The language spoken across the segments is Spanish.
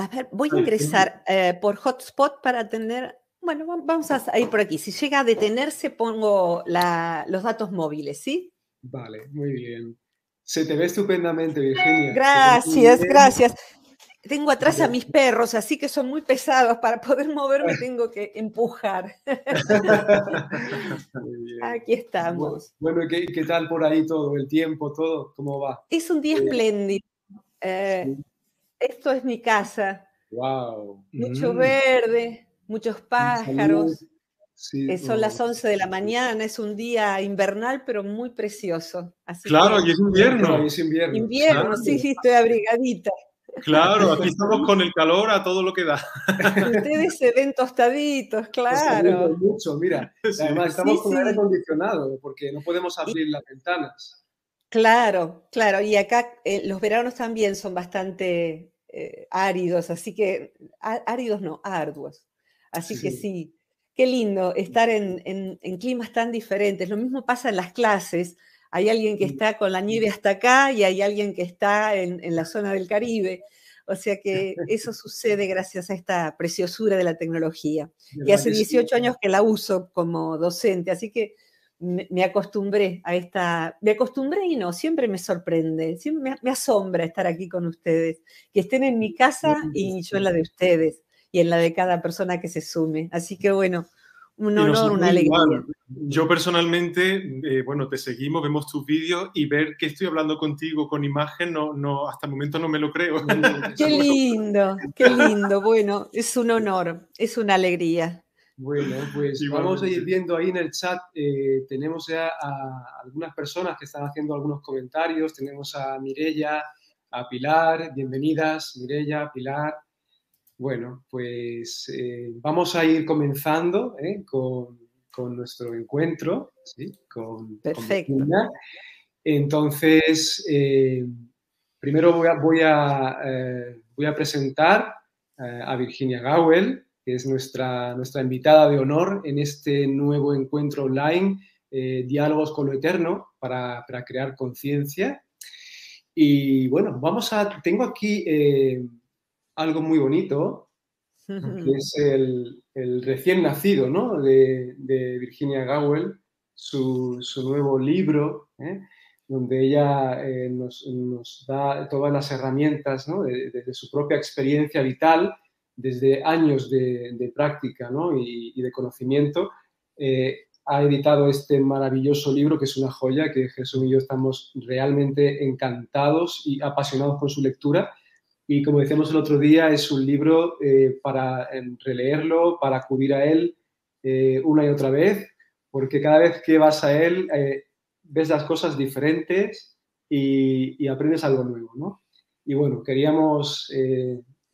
A ver, voy a ingresar eh, por hotspot para atender. Bueno, vamos a ir por aquí. Si llega a detenerse, pongo los datos móviles, ¿sí? Vale, muy bien. Se te ve estupendamente, Virginia. Gracias, gracias. Tengo atrás a mis perros, así que son muy pesados. Para poder moverme tengo que empujar. Aquí estamos. Bueno, ¿qué, tal por ahí todo? ¿El tiempo, todo? ¿Cómo va? Es un día eh, espléndido. Eh, esto es mi casa. Wow. Mucho mm. verde, muchos pájaros. Eh, son las 11 de la mañana, es un día invernal, pero muy precioso. claro, y es invierno. Es invierno, invierno sí, sí, estoy abrigadita. Claro, aquí estamos con el calor a todo lo que da. Ustedes se ven tostaditos, claro. mucho, mira. Además, estamos con con aire acondicionado porque no podemos abrir las ventanas. Claro, claro. Y acá eh, los veranos también son bastante eh, áridos, así que áridos no, arduos. Así que sí, qué lindo estar en, climas tan diferentes. Lo mismo pasa en las clases. Hay alguien que está con la nieve hasta acá y hay alguien que está en, en la zona del Caribe. O sea que eso sucede gracias a esta preciosura de la tecnología. Y hace 18 años que la uso como docente, así que me, acostumbré a esta, me acostumbré y no, siempre me sorprende, siempre me, asombra estar aquí con ustedes, que estén en mi casa y yo en la de ustedes y en la de cada persona que se sume. Así que bueno, un honor, una alegría. Yo personalmente, eh, bueno, te seguimos, vemos tus vídeos y ver que estoy hablando contigo con imagen, no, no, hasta el momento no me lo creo. qué lindo, qué lindo. Bueno, es un honor, es una alegría. Bueno, pues vamos a pues ir viendo ahí en el chat. Eh, tenemos ya a algunas personas que están haciendo algunos comentarios. Tenemos a Mirella, a Pilar. Bienvenidas, Mirella, Pilar. Bueno, pues eh, vamos a ir comenzando eh, con, nuestro encuentro. Con, Perfecto. Entonces, primero voy a, voy a presentar a Virginia Gowell es nuestra, nuestra invitada de honor en este nuevo encuentro online, eh, Diálogos con lo Eterno, para, crear conciencia. Y bueno, vamos a, tengo aquí eh, algo muy bonito, que es el, recién nacido, De, Virginia Gowell, su, nuevo libro. ¿eh? donde ella nos, da todas las herramientas de su propia experiencia vital desde años de, práctica y, de conocimiento, eh, ha editado este maravilloso libro que es una joya, que Jesús y yo estamos realmente encantados y apasionados con su lectura. Y como decíamos el otro día, es un libro eh, para em, releerlo, para acudir a él eh, una y otra vez, porque cada vez que vas a él ves las cosas diferentes y, aprendes algo nuevo. Y bueno, queríamos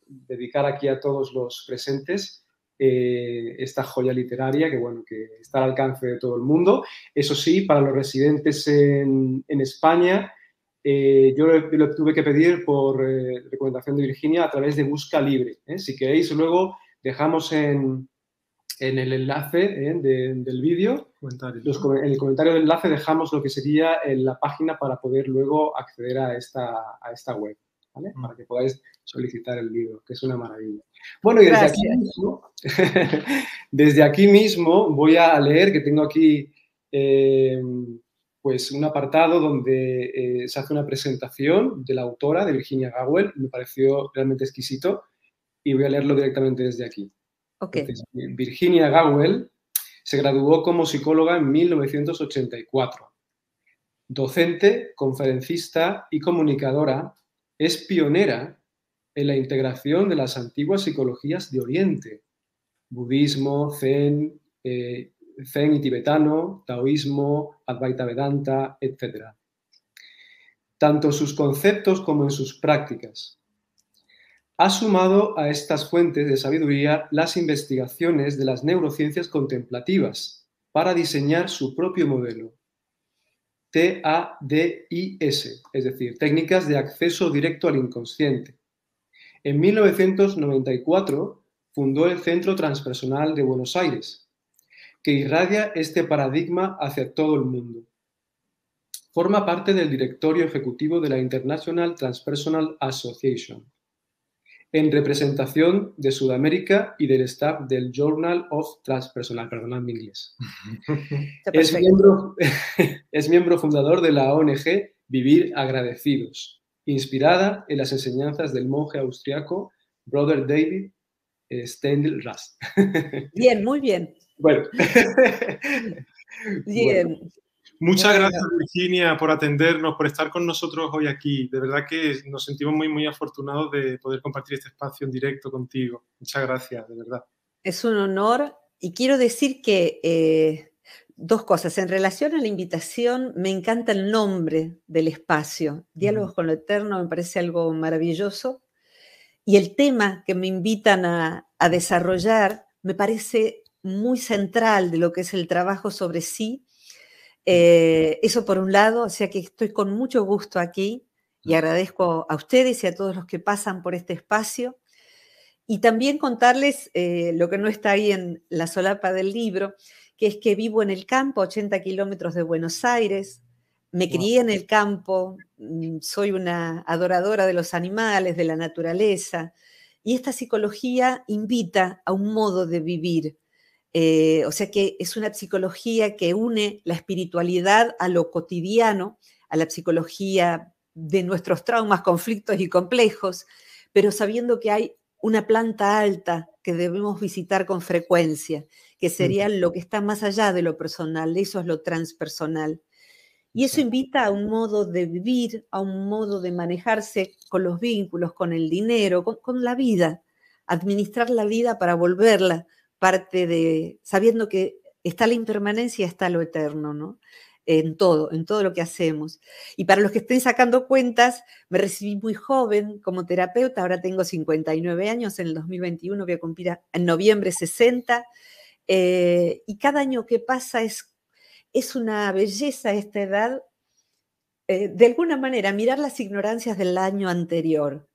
dedicar aquí a todos los presentes eh, esta joya literaria que, bueno, que está al alcance de todo el mundo. Eso sí, para los residentes en, España, eh, yo lo, tuve que pedir por eh, recomendación de Virginia a través de Busca Libre. Si queréis, luego dejamos en, el enlace del vídeo, en el comentario del enlace dejamos lo que sería en la página para poder luego acceder a esta, a esta web. Para que podáis solicitar el libro, que es una maravilla. Bueno, y desde aquí, mismo, voy a leer, que tengo aquí eh, pues un apartado donde eh, se hace una presentación de la autora, de Virginia Gowell, me pareció realmente exquisito, y voy a leerlo directamente desde aquí. Virginia Gowell se graduó como psicóloga en 1984 docente, conferencista y comunicadora es pionera en la integración de las antiguas psicologías de Oriente, budismo, zen, eh, y tibetano, taoísmo, Advaita Vedanta, etc. Tanto en sus conceptos como en sus prácticas. Ha sumado a estas fuentes de sabiduría las investigaciones de las neurociencias contemplativas para diseñar su propio modelo, TADIS, es decir, técnicas de acceso directo al inconsciente. En 1994 fundó el Centro Transpersonal de Buenos Aires, que irradia este paradigma hacia todo el mundo. Forma parte del directorio ejecutivo de la International Transpersonal Association, en representación de Sudamérica y del staff del Journal of Transpersonal, perdonad mi inglés. es, miembro, fundador de la ONG Vivir Agradecidos, inspirada en las enseñanzas del monje austriaco Brother David eh, Stendel Rast. bien, muy bien. Bueno. bien. Muchas gracias, Virginia, por atendernos, por estar con nosotros hoy aquí. De verdad que nos sentimos muy, muy afortunados de poder compartir este espacio en directo contigo. Muchas gracias, de verdad. Es un honor y quiero decir que eh, dos cosas. En relación a la invitación, me encanta el nombre del espacio. Diálogos con lo Eterno me parece algo maravilloso. Y el tema que me invitan a desarrollar me parece muy central de lo que es el trabajo sobre sí eh, eso por un lado, o sea que estoy con mucho gusto aquí y mm. agradezco a ustedes y a todos los que pasan por este espacio. Y también contarles eh, lo que no está ahí en la solapa del libro, que es que vivo en el campo, 80 kilómetros de Buenos Aires, me crié en el campo, mm, soy una adoradora de los animales, de la naturaleza, y esta psicología invita a un modo de vivir, eh, o sea que es una psicología que une la espiritualidad a lo cotidiano, a la psicología de nuestros traumas, conflictos y complejos, pero sabiendo que hay una planta alta que debemos visitar con frecuencia, que sería lo que está más allá de lo personal, eso es lo transpersonal. Y eso invita a un modo de vivir, a un modo de manejarse con los vínculos, con el dinero, con la vida, administrar la vida para volverla parte de, sabiendo que está la impermanencia, está lo eterno, ¿no? En todo, en todo lo que hacemos. Y para los que estén sacando cuentas, me recibí muy joven como terapeuta, ahora tengo 59 años, en el 2021 voy a cumplir en noviembre 60, eh, y cada año que pasa es, es una belleza esta edad, eh, de alguna manera, mirar las ignorancias del año anterior,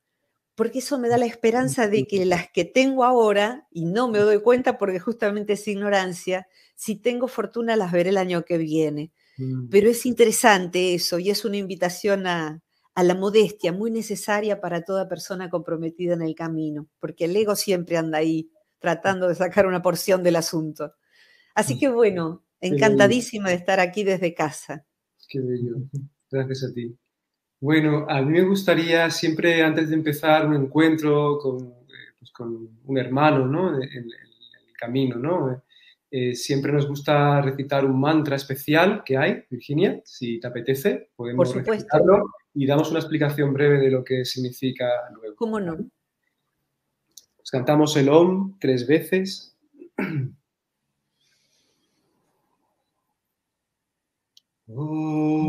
porque eso me da la esperanza de que las que tengo ahora, y no me doy cuenta porque justamente es ignorancia, si tengo fortuna las veré el año que viene. Mm. Pero es interesante eso y es una invitación a, a la modestia muy necesaria para toda persona comprometida en el camino, porque el ego siempre anda ahí tratando de sacar una porción del asunto. Así que bueno, encantadísima de estar aquí desde casa. Qué bello. Gracias a ti. Bueno, a mí me gustaría siempre antes de empezar un encuentro con, eh, pues un hermano, ¿no? En, el camino, eh, eh, siempre nos gusta recitar un mantra especial que hay, Virginia, si te apetece, podemos recitarlo y damos una explicación breve de lo que significa luego. ¿Cómo no? Pues cantamos el OM tres veces.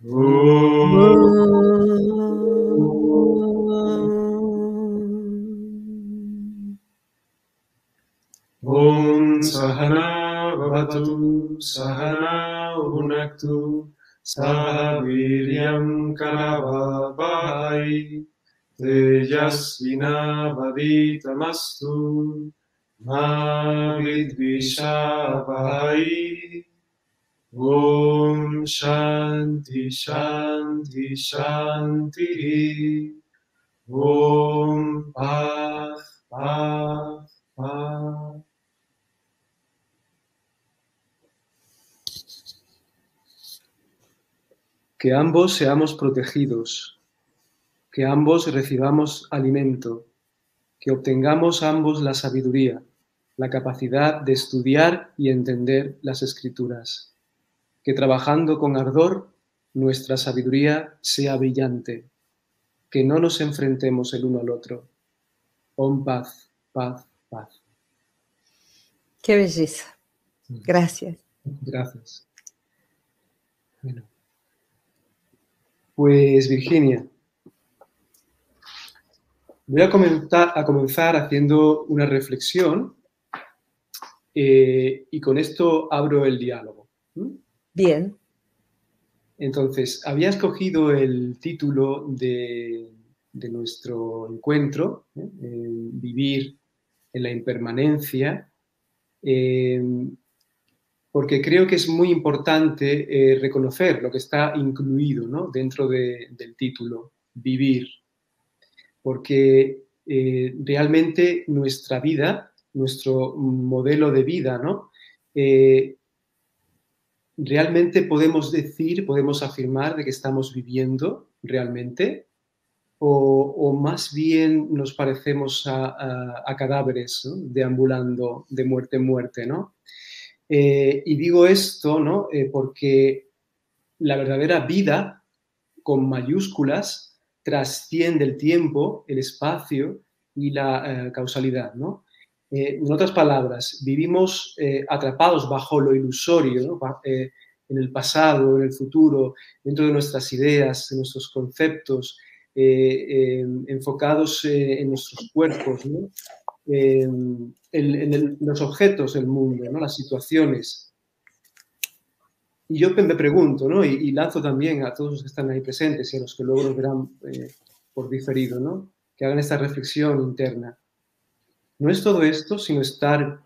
ो ॐ सहना भवतु सहना उनतु सह वीर्यम् करवा भाई तेजस्विना भवितमस्तु मा विद्विषा Om Shanti Shanti Shanti. Om pa pa Que ambos seamos protegidos, que ambos recibamos alimento, que obtengamos ambos la sabiduría, la capacidad de estudiar y entender las escrituras que trabajando con ardor nuestra sabiduría sea brillante, que no nos enfrentemos el uno al otro. Con paz, paz, paz. Qué belleza. Mm. Gracias. Gracias. Bueno. Pues Virginia, voy a, comenzar haciendo una reflexión eh, y con esto abro el diálogo. Bien. Entonces, había escogido el título de, nuestro encuentro, ¿eh? Vivir en la impermanencia, eh, porque creo que es muy importante eh, reconocer lo que está incluido dentro del título, vivir, porque realmente nuestra vida, nuestro modelo de vida, ¿no? ¿realmente podemos decir, podemos afirmar de que estamos viviendo realmente? O, más bien nos parecemos a, cadáveres deambulando de muerte en muerte, ¿no? Eh, y digo esto, ¿no? Eh, porque la verdadera vida, con mayúsculas, trasciende el tiempo, el espacio y la eh, causalidad, ¿no? Eh, en otras palabras, vivimos eh, atrapados bajo lo ilusorio, eh, en el pasado, en el futuro, dentro de nuestras ideas, en nuestros conceptos, em, enfocados en nuestros cuerpos, em, en, los objetos del mundo, las situaciones. Y yo me pregunto, y, y, lanzo también a todos los que están ahí presentes y a los que luego nos verán por diferido, que hagan esta reflexión interna. No es todo esto, sino estar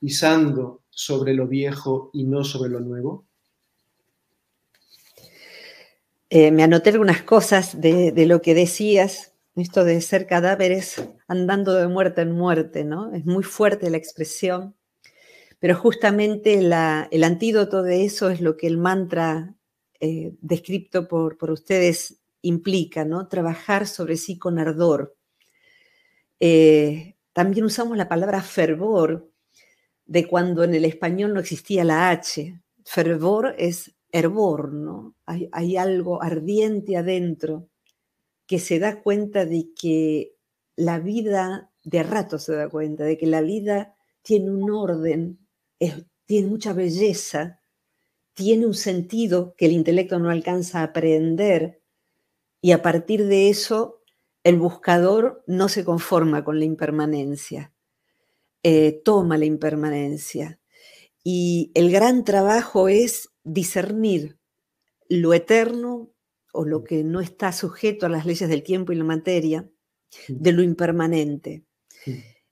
pisando sobre lo viejo y no sobre lo nuevo. Eh, me anoté algunas cosas de, lo que decías, esto de ser cadáveres andando de muerte en muerte, ¿no? Es muy fuerte la expresión, pero justamente el antídoto de eso es lo que el mantra descripto eh, descrito por, por, ustedes implica, ¿no? Trabajar sobre sí con ardor. Eh, también usamos la palabra fervor de cuando en el español no existía la H. Fervor es hervor, ¿no? Hay, algo ardiente adentro que se da cuenta de que la vida, de rato se da cuenta, de que la vida tiene un orden, tiene mucha belleza, tiene un sentido que el intelecto no alcanza a aprender y a partir de eso el buscador no se conforma con la impermanencia, eh, toma la impermanencia. Y el gran trabajo es discernir lo eterno o lo que no está sujeto a las leyes del tiempo y la materia, de lo impermanente.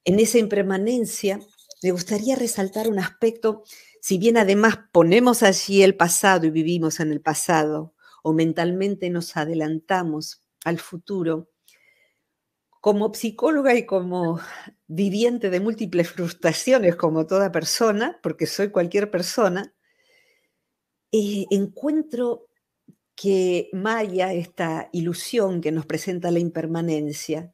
En esa impermanencia me gustaría resaltar un aspecto, si bien además ponemos allí el pasado y vivimos en el pasado, o mentalmente nos adelantamos al futuro, como psicóloga y como viviente de múltiples frustraciones, como toda persona, porque soy cualquier persona, eh, encuentro que Maya, esta ilusión que nos presenta la impermanencia,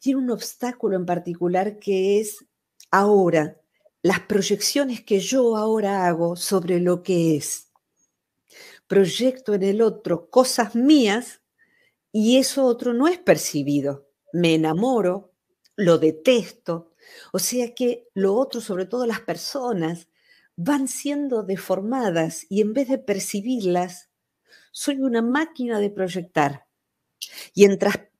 tiene un obstáculo en particular que es ahora, las proyecciones que yo ahora hago sobre lo que es. Proyecto en el otro cosas mías y eso otro no es percibido me enamoro, lo detesto. O sea que lo otro, sobre todo las personas, van siendo deformadas y en vez de percibirlas, soy una máquina de proyectar. Y entre,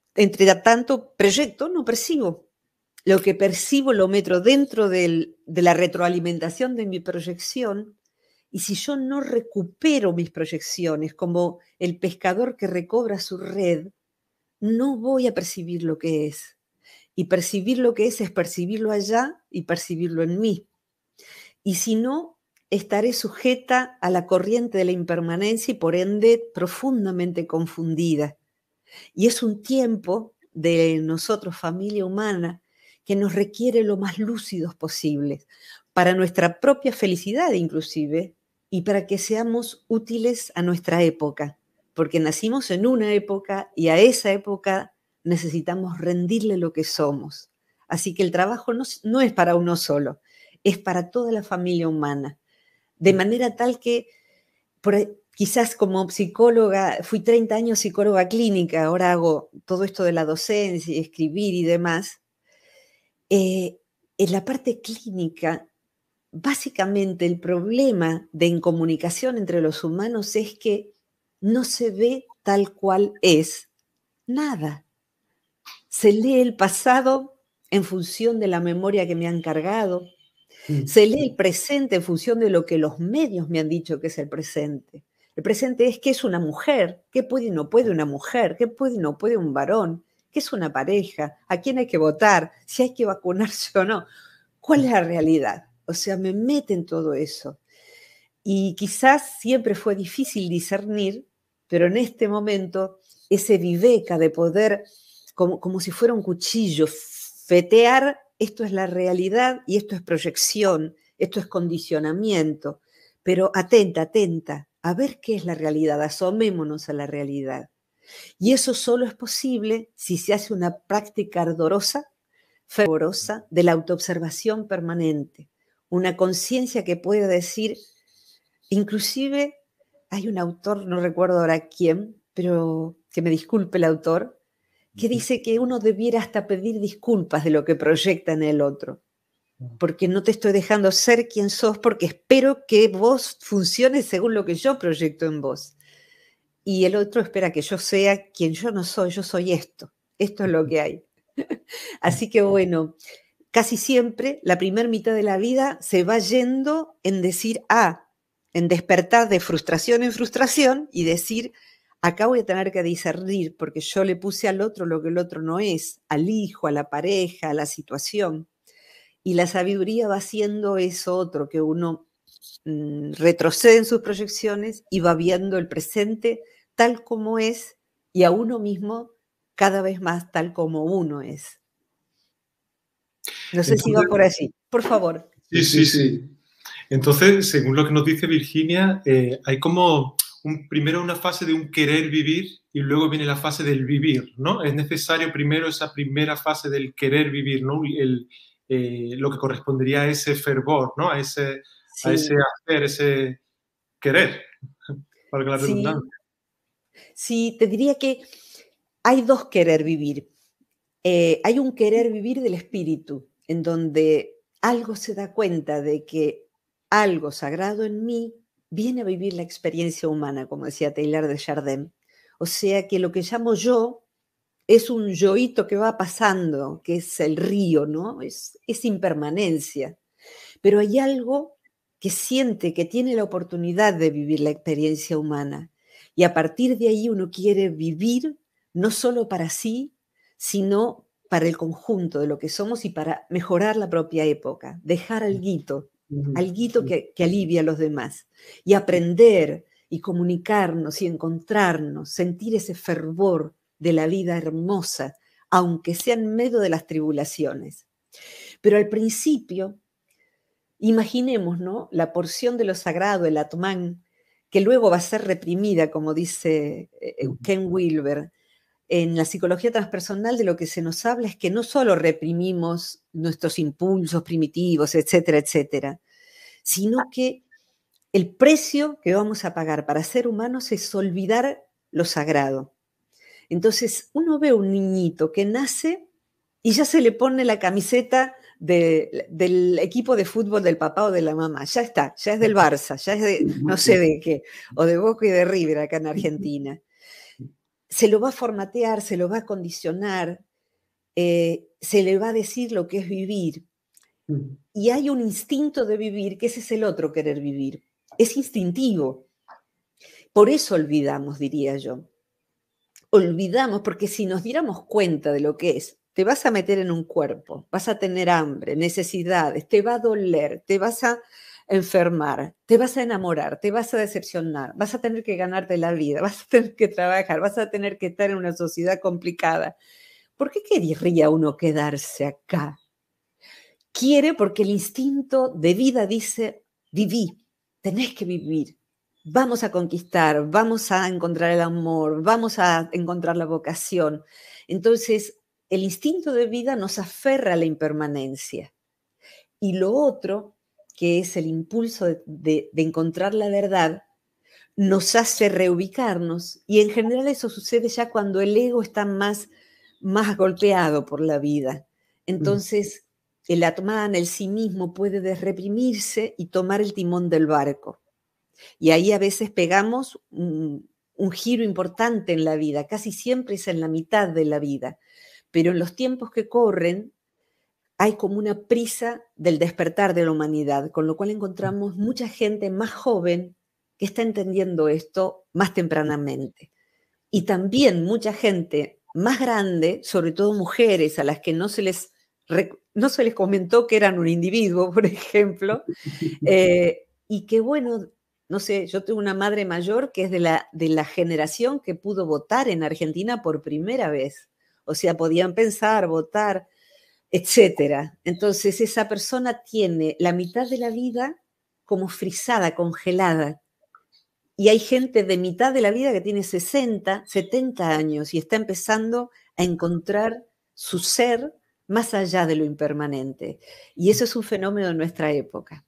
tanto proyecto, no percibo. Lo que percibo lo meto dentro de la retroalimentación de mi proyección. Y si yo no recupero mis proyecciones, como el pescador que recobra su red, no voy a percibir lo que es. Y percibir lo que es es percibirlo allá y percibirlo en mí. Y si no, estaré sujeta a la corriente de la impermanencia y por ende profundamente confundida. Y es un tiempo de nosotros, familia humana, que nos requiere lo más lúcidos posibles para nuestra propia felicidad inclusive y para que seamos útiles a nuestra época porque nacimos en una época y a esa época necesitamos rendirle lo que somos. Así que el trabajo no, es para uno solo, es para toda la familia humana. De mm. manera tal que quizás como psicóloga, fui 30 años psicóloga clínica, ahora hago todo esto de la docencia, y escribir y demás. Eh, en la parte clínica, básicamente el problema de incomunicación entre los humanos es que no se ve tal cual es nada. Se lee el pasado en función de la memoria que me han cargado. Mm. Se lee el presente en función de lo que los medios me han dicho que es el presente. El presente es qué es una mujer, qué puede y no puede una mujer, qué puede y no puede un varón, qué es una pareja, a quién hay que votar, si hay que vacunarse o no. ¿Cuál es la realidad? O sea, me meten todo eso. Y quizás siempre fue difícil discernir, pero en este momento ese viveca de poder, como, como si fuera un cuchillo, fetear, esto es la realidad y esto es proyección, esto es condicionamiento, pero atenta, atenta, a ver qué es la realidad, asomémonos a la realidad. Y eso solo es posible si se hace una práctica ardorosa, fervorosa, de la autoobservación permanente, una conciencia que pueda decir, Inclusive hay un autor, no recuerdo ahora quién, pero que me disculpe el autor, que dice que uno debiera hasta pedir disculpas de lo que proyecta en el otro, porque no te estoy dejando ser quien sos, porque espero que vos funcione según lo que yo proyecto en vos. Y el otro espera que yo sea quien yo no soy, yo soy esto, esto es lo que hay. Así que bueno, casi siempre la primera mitad de la vida se va yendo en decir, ah, en despertar de frustración en frustración y decir, acá voy a tener que discernir porque yo le puse al otro lo que el otro no es, al hijo, a la pareja, a la situación. Y la sabiduría va siendo eso otro, que uno mm, retrocede en sus proyecciones y va viendo el presente tal como es y a uno mismo cada vez más tal como uno es. No sé si va por así Por favor. Sí, sí, sí. Entonces, según lo que nos dice Virginia, eh, hay como un, primero una fase de un querer vivir y luego viene la fase del vivir, ¿no? Es necesario primero esa primera fase del querer vivir, ¿no? Eh, lo que correspondería a ese fervor, ¿no? A ese, a ese hacer, ese querer, para sí. sí, te diría que hay dos querer vivir. Eh, hay un querer vivir del espíritu, en donde algo se da cuenta de que algo sagrado en mí viene a vivir la experiencia humana, como decía Taylor de Chardin. O sea que lo que llamo yo es un yoito que va pasando, que es el río, ¿no? Es, es impermanencia. Pero hay algo que siente que tiene la oportunidad de vivir la experiencia humana. Y a partir de ahí uno quiere vivir no solo para sí, sino para el conjunto de lo que somos y para mejorar la propia época, dejar mm. guito al guito alguito que, alivia a los demás. Y aprender y comunicarnos y encontrarnos, sentir ese fervor de la vida hermosa, aunque sea en medio de las tribulaciones. Pero al principio, imaginemos ¿no? la porción de lo sagrado, el Atman, que luego va a ser reprimida, como dice eh, Ken Wilber, en la psicología transpersonal de lo que se nos habla es que no solo reprimimos nuestros impulsos primitivos, etcétera, etcétera, sino ah. que el precio que vamos a pagar para ser humanos es olvidar lo sagrado. Entonces, uno ve un niñito que nace y ya se le pone la camiseta del equipo de fútbol del papá o de la mamá. Ya está, ya es del Barça, ya es de no sé de qué, o de Boca y de River acá en Argentina se lo va a formatear, se lo va a condicionar, eh, se le va a decir lo que es vivir. Mm. Y hay un instinto de vivir, que ese es el otro querer vivir. Es instintivo. Por eso olvidamos, diría yo. Olvidamos, porque si nos diéramos cuenta de lo que es, te vas a meter en un cuerpo, vas a tener hambre, necesidades, te va a doler, te vas a enfermar, te vas a enamorar, te vas a decepcionar, vas a tener que ganarte la vida, vas a tener que trabajar, vas a tener que estar en una sociedad complicada. ¿Por qué querría uno quedarse acá? Quiere porque el instinto de vida dice, viví, tenés que vivir, vamos a conquistar, vamos a encontrar el amor, vamos a encontrar la vocación. Entonces, el instinto de vida nos aferra a la impermanencia. Y lo otro que es el impulso de, encontrar la verdad, nos hace reubicarnos. Y en general eso sucede ya cuando el ego está más, más golpeado por la vida. Entonces, el Atman, el sí mismo, puede desreprimirse y tomar el timón del barco. Y ahí a veces pegamos un giro importante en la vida, casi siempre es en la mitad de la vida. Pero en los tiempos que corren, hay como una prisa del despertar de la humanidad, con lo cual encontramos mucha gente más joven que está entendiendo esto más tempranamente. Y también mucha gente más grande, sobre todo mujeres a las que no se les, no se les comentó que eran un individuo, por ejemplo, eh, y que bueno, no sé, yo tengo una madre mayor que es de la, de la generación que pudo votar en Argentina por primera vez. O sea, podían pensar, votar, etcétera. Entonces esa persona tiene la mitad de la vida como frisada, congelada. Y hay gente de mitad de la vida que tiene 60, 70 años y está empezando a encontrar su ser más allá de lo impermanente. Y eso es un fenómeno de nuestra época.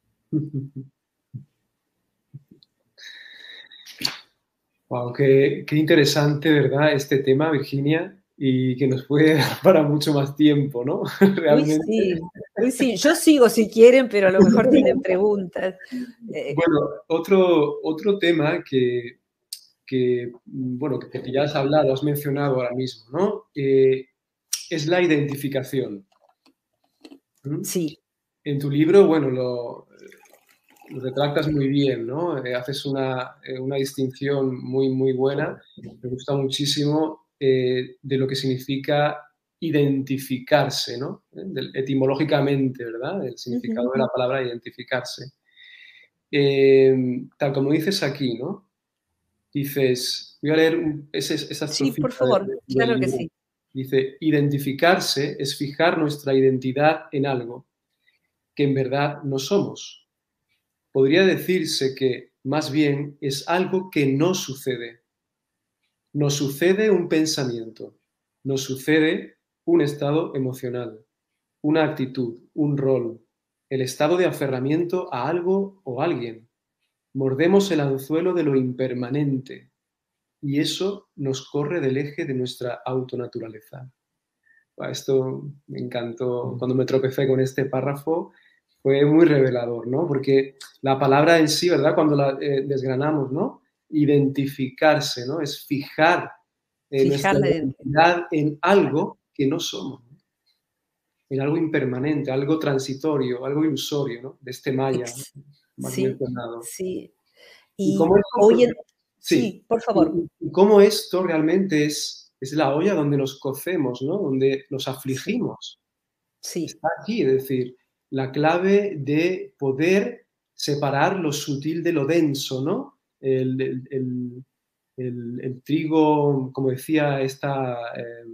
Wow, qué, qué interesante, ¿verdad? Este tema, Virginia y que nos puede dar para mucho más tiempo, ¿no? Realmente. sí. sí. yo sigo si quieren, pero a lo mejor tienen preguntas. Eh, bueno, otro, otro tema que, bueno, que, ya has hablado, has mencionado ahora mismo, ¿no? Eh, es la identificación. ¿Mm? Sí. En tu libro, bueno, lo, lo retractas muy bien, ¿no? Eh, haces una, una distinción muy, muy buena. Me gusta muchísimo eh, de lo que significa identificarse, ¿no? Eh, etimológicamente, ¿verdad? El significado de la palabra identificarse. Eh, tal como dices aquí, ¿no? Dices, voy a leer esas Sí, por favor, claro que sí. Dice, identificarse es fijar nuestra identidad en algo que en verdad no somos. Podría decirse que más bien es algo que no sucede, nos sucede un pensamiento, nos sucede un estado emocional, una actitud, un rol, el estado de aferramiento a algo o alguien. Mordemos el anzuelo de lo impermanente y eso nos corre del eje de nuestra autonaturaleza. Esto me encantó. Cuando me tropecé con este párrafo fue muy revelador, ¿no? Porque la palabra en sí, ¿verdad? Cuando la eh, desgranamos, ¿no? identificarse, ¿no? Es fijar en identidad en algo que no somos, en algo impermanente, algo transitorio, algo ilusorio, ¿no? De este Maya. Sí, sí. Y, como esto, sí, por favor. Y, cómo esto realmente es, es la olla donde nos cocemos, ¿no? Donde nos afligimos. Sí. Está aquí, es decir, la clave de poder separar lo sutil de lo denso, ¿no? el, el, trigo, como decía, esta, eh,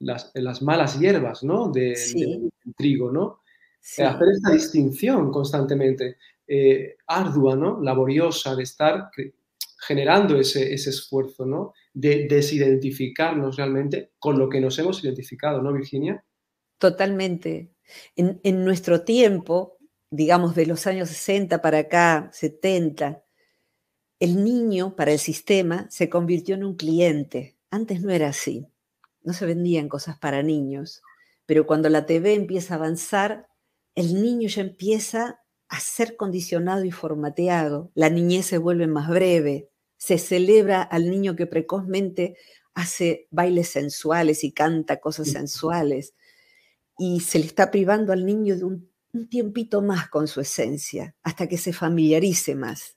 las, malas hierbas del trigo, ¿no? Eh, hacer esta distinción constantemente, eh, ardua, ¿no? laboriosa, de estar generando ese, esfuerzo, de desidentificarnos realmente con lo que nos hemos identificado, ¿no, Virginia? Totalmente. En, en nuestro tiempo, digamos de los años 60 para acá, 70, el niño para el sistema se convirtió en un cliente. Antes no era así. No se vendían cosas para niños. Pero cuando la TV empieza a avanzar, el niño ya empieza a ser condicionado y formateado. La niñez se vuelve más breve. Se celebra al niño que precozmente hace bailes sensuales y canta cosas sensuales. Y se le está privando al niño de un, tiempito más con su esencia, hasta que se familiarice más.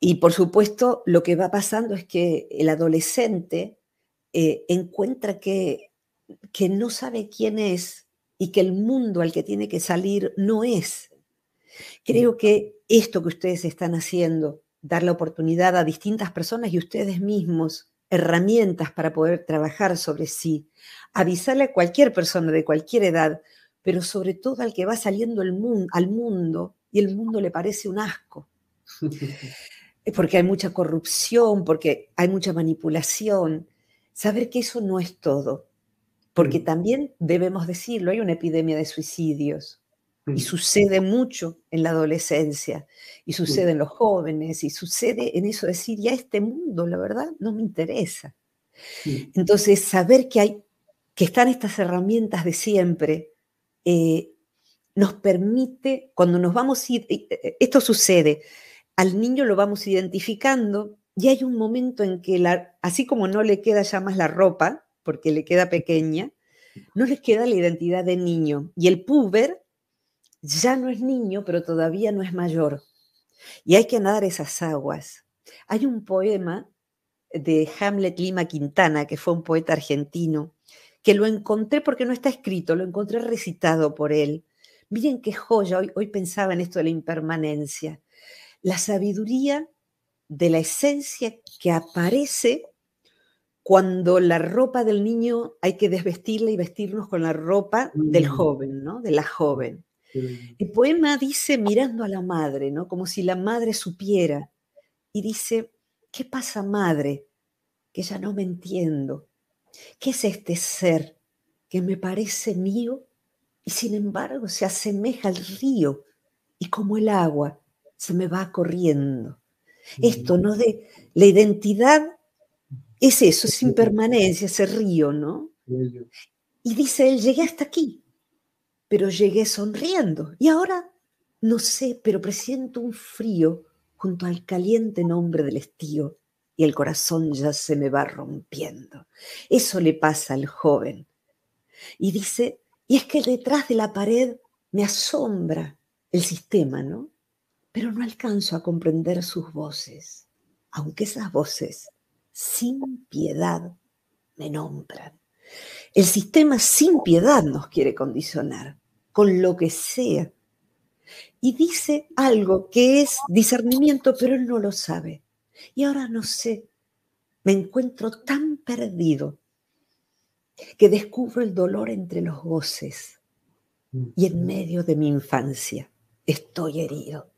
Y por supuesto, lo que va pasando es que el adolescente eh, encuentra que, que no sabe quién es y que el mundo al que tiene que salir no es. Creo que esto que ustedes están haciendo, dar la oportunidad a distintas personas y ustedes mismos herramientas para poder trabajar sobre sí, avisarle a cualquier persona de cualquier edad, pero sobre todo al que va saliendo al mundo y el mundo le parece un asco. porque hay mucha corrupción, porque hay mucha manipulación, saber que eso no es todo, porque mm. también debemos decirlo, hay una epidemia de suicidios y mm. sucede mucho en la adolescencia y mm. sucede en los jóvenes y sucede en eso decir, ya este mundo, la verdad, no me interesa. Entonces, saber que hay que están estas herramientas de siempre, eh, nos permite, cuando nos vamos a ir, eh, eh, esto sucede, al niño lo vamos identificando y hay un momento en que, la, así como no le queda ya más la ropa, porque le queda pequeña, no le queda la identidad de niño. Y el puber ya no es niño, pero todavía no es mayor. Y hay que nadar esas aguas. Hay un poema de Hamlet Lima Quintana, que fue un poeta argentino, que lo encontré porque no está escrito, lo encontré recitado por él. Miren qué joya, hoy, hoy pensaba en esto de la impermanencia la sabiduría de la esencia que aparece cuando la ropa del niño hay que desvestirla y vestirnos con la ropa del mm. joven, ¿no? De la joven. El poema dice mirando a la madre, ¿no? Como si la madre supiera. Y dice, ¿qué pasa madre? Que ya no me entiendo. ¿Qué es este ser que me parece mío y sin embargo se asemeja al río y como el agua? se me va corriendo. Esto, ¿no? De la identidad es eso, es impermanencia, ese río, ¿no? Y dice él, llegué hasta aquí, pero llegué sonriendo. Y ahora, no sé, pero presiento un frío junto al caliente nombre del estío y el corazón ya se me va rompiendo. Eso le pasa al joven. Y dice, y es que detrás de la pared me asombra el sistema, ¿no? pero no alcanzo a comprender sus voces, aunque esas voces sin piedad me nombran. El sistema sin piedad nos quiere condicionar con lo que sea. Y dice algo que es discernimiento, pero él no lo sabe. Y ahora no sé, me encuentro tan perdido que descubro el dolor entre los goces. Y en medio de mi infancia estoy herido.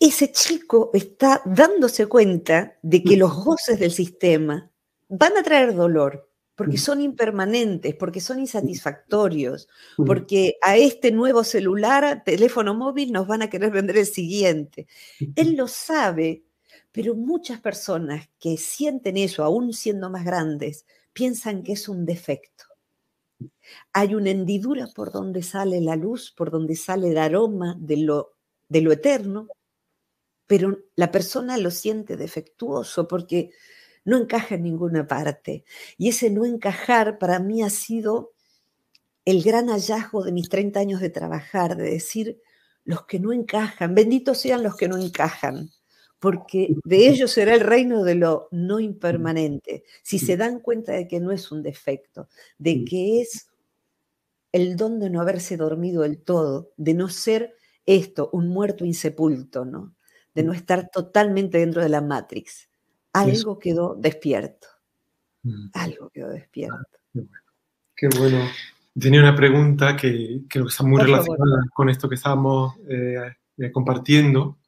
Ese chico está dándose cuenta de que mm. los goces del sistema van a traer dolor, porque mm. son impermanentes, porque son insatisfactorios, mm. porque a este nuevo celular, teléfono móvil, nos van a querer vender el siguiente. Él lo sabe, pero muchas personas que sienten eso, aún siendo más grandes, piensan que es un defecto. Hay una hendidura por donde sale la luz, por donde sale el aroma de lo de lo eterno, pero la persona lo siente defectuoso porque no encaja en ninguna parte. Y ese no encajar para mí ha sido el gran hallazgo de mis 30 años de trabajar, de decir, los que no encajan, benditos sean los que no encajan, porque de ellos será el reino de lo no impermanente, si se dan cuenta de que no es un defecto, de que es el don de no haberse dormido del todo, de no ser esto, un muerto insepulto, ¿no? De no mm. estar totalmente dentro de la Matrix. Algo quedó despierto. Mm. Algo quedó despierto. Ah, qué, bueno. Tenía una pregunta que, que está muy relacionada con esto que estábamos eh, eh, compartiendo.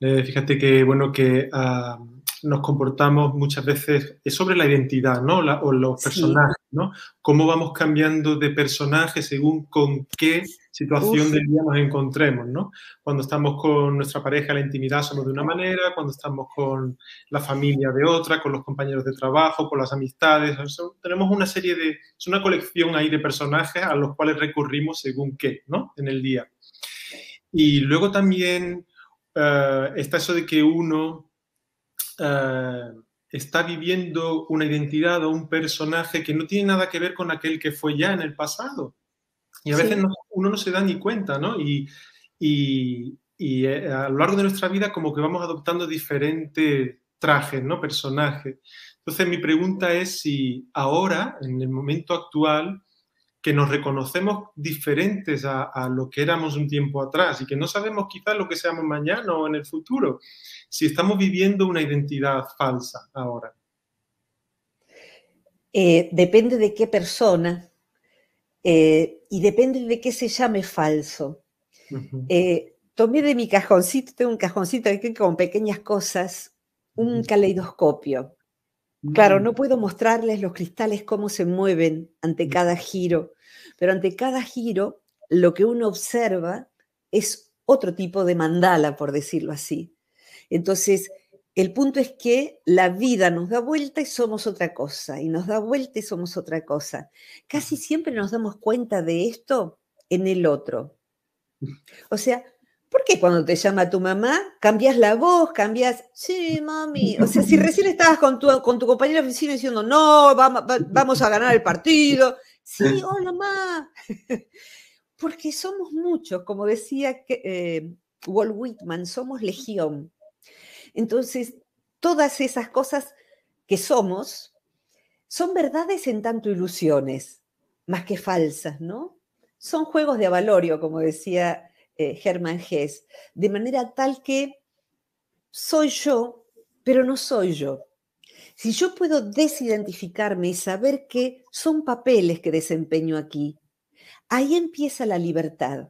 Eh, fíjate que, bueno, que ah, nos comportamos muchas veces sobre la identidad, ¿no? o los personajes, ¿no? Cómo vamos cambiando de personaje según con qué situación del día nos encontremos, ¿no? Cuando estamos con nuestra pareja, la intimidad somos de una manera, cuando estamos con la familia de otra, con los compañeros de trabajo, con las amistades, tenemos una serie de, es una colección ahí de personajes a los cuales recurrimos según qué, ¿no? En el día. Y luego también eh, está eso de que uno... Eh, está viviendo una identidad o un personaje que no tiene nada que ver con aquel que fue ya en el pasado. Y a veces nos uno no se da ni cuenta, ¿no? Y, y, eh, a lo largo de nuestra vida como que vamos adoptando diferentes trajes, ¿no? Personajes. Entonces mi pregunta es si ahora, en el momento actual, que nos reconocemos diferentes a, lo que éramos un tiempo atrás y que no sabemos quizás lo que seamos mañana o en el futuro, si estamos viviendo una identidad falsa ahora. Eh, depende de qué persona eh, y depende de qué se llame falso. Eh, tomé de mi cajoncito, tengo un cajoncito aquí con pequeñas cosas, un caleidoscopio. Claro, no puedo mostrarles los cristales cómo se mueven ante cada giro, pero ante cada giro lo que uno observa es otro tipo de mandala, por decirlo así. Entonces, el punto es que la vida nos da vuelta y somos otra cosa, y nos da vuelta y somos otra cosa. Casi siempre nos damos cuenta de esto en el otro. O sea, ¿por qué cuando te llama tu mamá cambias la voz, cambias, sí, mami? O sea, si recién estabas con tu, con tu compañero de oficina diciendo, no, vamos, a ganar el partido, sí, hola, mamá. Porque somos muchos, como decía eh, Walt Whitman, somos legión. Entonces, todas esas cosas que somos son verdades en tanto ilusiones, más que falsas, ¿no? Son juegos de avalorio, como decía Germán eh, Hess, de manera tal que soy yo, pero no soy yo. Si yo puedo desidentificarme y saber que son papeles que desempeño aquí, ahí empieza la libertad.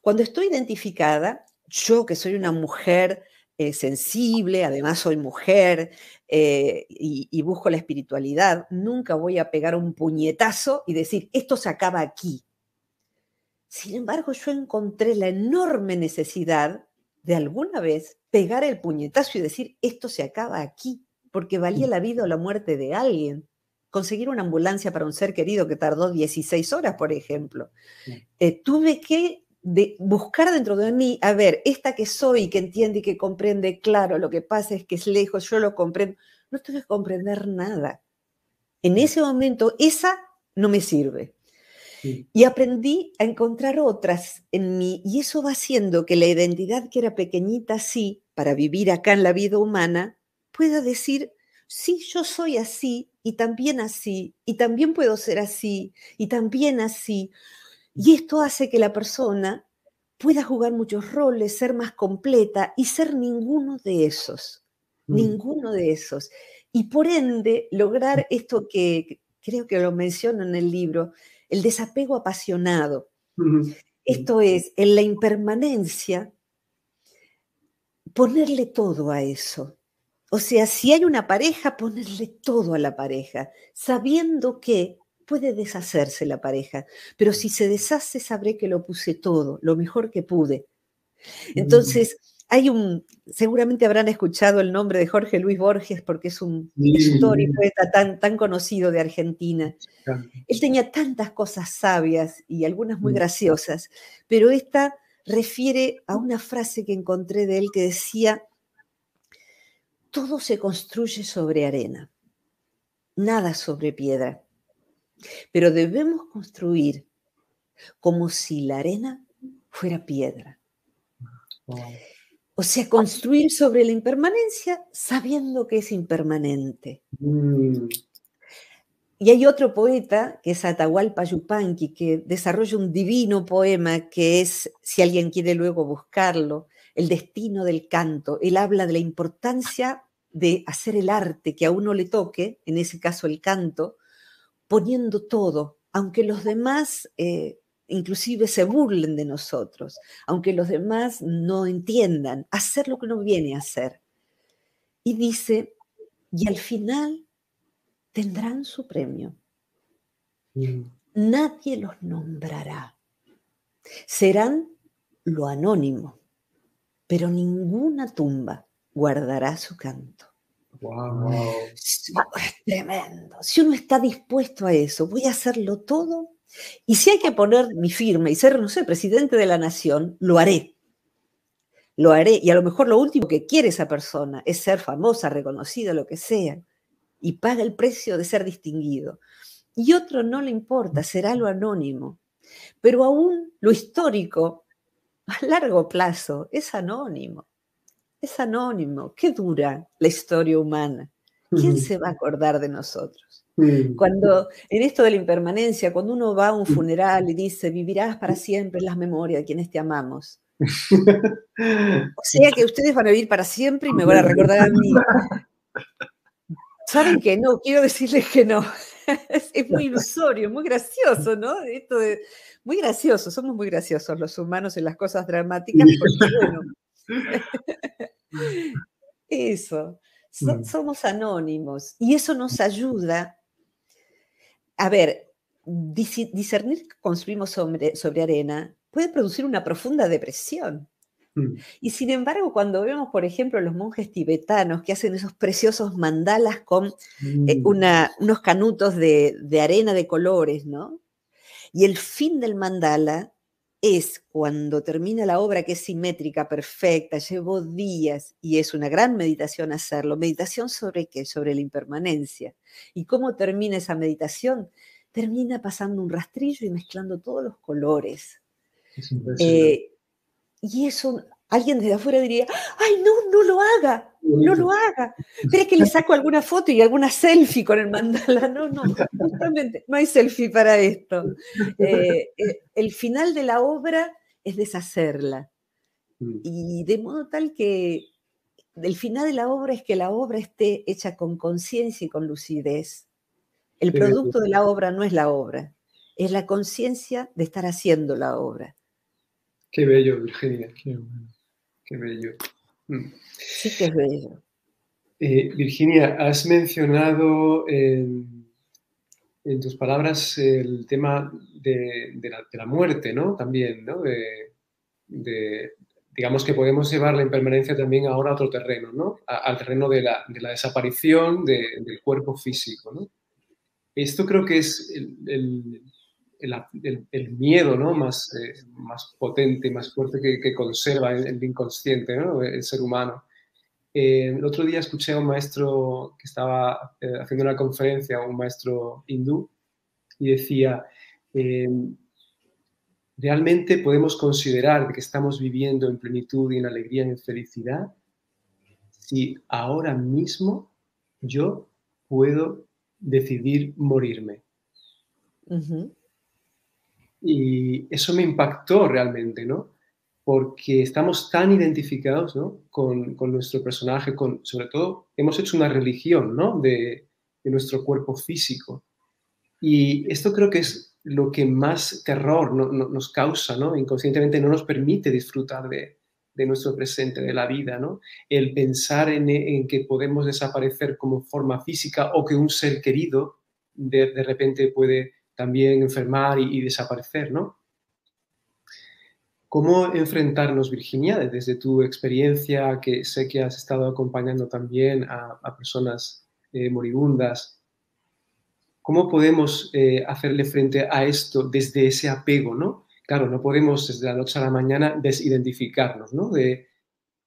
Cuando estoy identificada, yo que soy una mujer eh, sensible, además soy mujer eh, y, busco la espiritualidad, nunca voy a pegar un puñetazo y decir, esto se acaba aquí. Sin embargo, yo encontré la enorme necesidad de alguna vez pegar el puñetazo y decir, esto se acaba aquí, porque valía mm. la vida o la muerte de alguien. Conseguir una ambulancia para un ser querido que tardó 16 horas, por ejemplo. Mm. Eh, tuve que de buscar dentro de mí, a ver, esta que soy, que entiende y que comprende, claro, lo que pasa es que es lejos, yo lo comprendo, no tengo que comprender nada. En ese momento, esa no me sirve. Y aprendí a encontrar otras en mí y eso va haciendo que la identidad que era pequeñita así, para vivir acá en la vida humana, pueda decir, sí, yo soy así y también así y también puedo ser así y también así. Y esto hace que la persona pueda jugar muchos roles, ser más completa y ser ninguno de esos, mm. ninguno de esos. Y por ende, lograr mm. esto que creo que lo menciono en el libro, el desapego apasionado. Esto es, en la impermanencia, ponerle todo a eso. O sea, si hay una pareja, ponerle todo a la pareja, sabiendo que puede deshacerse la pareja, pero si mm. se deshace sabré que lo puse todo, lo mejor que pude. Mm. Entonces, hay un, seguramente habrán escuchado el nombre de Jorge Luis Borges porque es un escritor y poeta tan, tan conocido de Argentina. Él tenía tantas cosas sabias y algunas muy mm. graciosas, pero esta refiere a una frase que encontré de él que decía, todo se construye sobre arena, nada sobre piedra. Pero debemos construir como si la arena fuera piedra. O sea, construir sobre la impermanencia sabiendo que es impermanente. Mm. Y hay otro poeta, que es Atahualpa Yupanqui, que desarrolla un divino poema que es, si alguien quiere luego buscarlo, El destino del canto. Él habla de la importancia de hacer el arte que a uno le toque, en ese caso el canto, poniendo todo, aunque los demás eh, inclusive se burlen de nosotros, aunque los demás no entiendan, hacer lo que nos viene a hacer. Y dice, y al final tendrán su premio. Mm. Nadie los nombrará. Serán lo anónimo, pero ninguna tumba guardará su canto. Wow. Es tremendo. Si uno está dispuesto a eso, voy a hacerlo todo. Y si hay que poner mi firma y ser, no sé, presidente de la nación, lo haré. Lo haré. Y a lo mejor lo último que quiere esa persona es ser famosa, reconocida, lo que sea. Y paga el precio de ser distinguido. Y otro no le importa, será lo anónimo. Pero aún lo histórico, a largo plazo, es anónimo es anónimo. ¿Qué dura la historia humana? ¿Quién se va a acordar de nosotros? Mm. Cuando en esto de la impermanencia, cuando uno va a un funeral y dice, vivirás para siempre las memorias de quienes te amamos. o sea que ustedes van a vivir para siempre y me van a recordar a mí. Saben que no, quiero decirles que no. es muy ilusorio, muy gracioso, ¿no? Esto de, muy gracioso, somos muy graciosos los humanos en las cosas dramáticas, Eso. Mm. somos anónimos y eso nos ayuda. A ver, discernir que construimos sobre, arena puede producir una profunda depresión. Mm. Y sin embargo, cuando vemos, por ejemplo, los monjes tibetanos que hacen esos preciosos mandalas con eh, mm. unos canutos de, de, arena de colores, ¿no? Y el fin del mandala es cuando termina la obra que es simétrica, perfecta, llevó días y es una gran meditación hacerlo. ¿Meditación sobre qué? Sobre la impermanencia. ¿Y cómo termina esa meditación? Termina pasando un rastrillo y mezclando todos los colores. Eh, y eso alguien desde afuera diría, ay, no, no lo haga, no lo haga. Pero es que le saco alguna foto y alguna selfie con el mandala. No, no, justamente no hay selfie para esto. Eh, eh, el final de la obra es deshacerla. Mm. Y de modo tal que el final de la obra es que la obra esté hecha con conciencia y con lucidez. El producto de la obra no es la obra, es la conciencia de estar haciendo la obra. Qué bello, Virginia. Qué bueno. Qué bello. Mm. Sí, qué bello. Eh, Virginia, has mencionado en, tus palabras el tema de, la, muerte, ¿no? También, ¿no? digamos que podemos llevar la impermanencia también ahora a otro terreno, ¿no? al terreno de la, desaparición del cuerpo físico, ¿no? Esto creo que es el, el, miedo ¿no? más, eh, más potente más fuerte que, conserva el, inconsciente, ¿no? el ser humano. Eh, el otro día escuché a un maestro que estaba eh, haciendo una conferencia, un maestro hindú, y decía, ¿realmente podemos considerar que estamos viviendo en plenitud y en alegría y en felicidad si ahora mismo yo puedo decidir morirme? Uh y eso me impactó realmente, ¿no? Porque estamos tan identificados con, nuestro personaje, con, sobre todo hemos hecho una religión ¿no? de, nuestro cuerpo físico. Y esto creo que es lo que más terror nos causa, ¿no? Inconscientemente no nos permite disfrutar de, nuestro presente, de la vida, ¿no? El pensar en, que podemos desaparecer como forma física o que un ser querido de, de repente puede también enfermar y, desaparecer, ¿no? ¿Cómo enfrentarnos, Virginia, desde tu experiencia, que sé que has estado acompañando también a, personas eh, moribundas? ¿Cómo podemos eh, hacerle frente a esto desde ese apego, no? Claro, no podemos desde la noche a la mañana desidentificarnos, ¿no? De,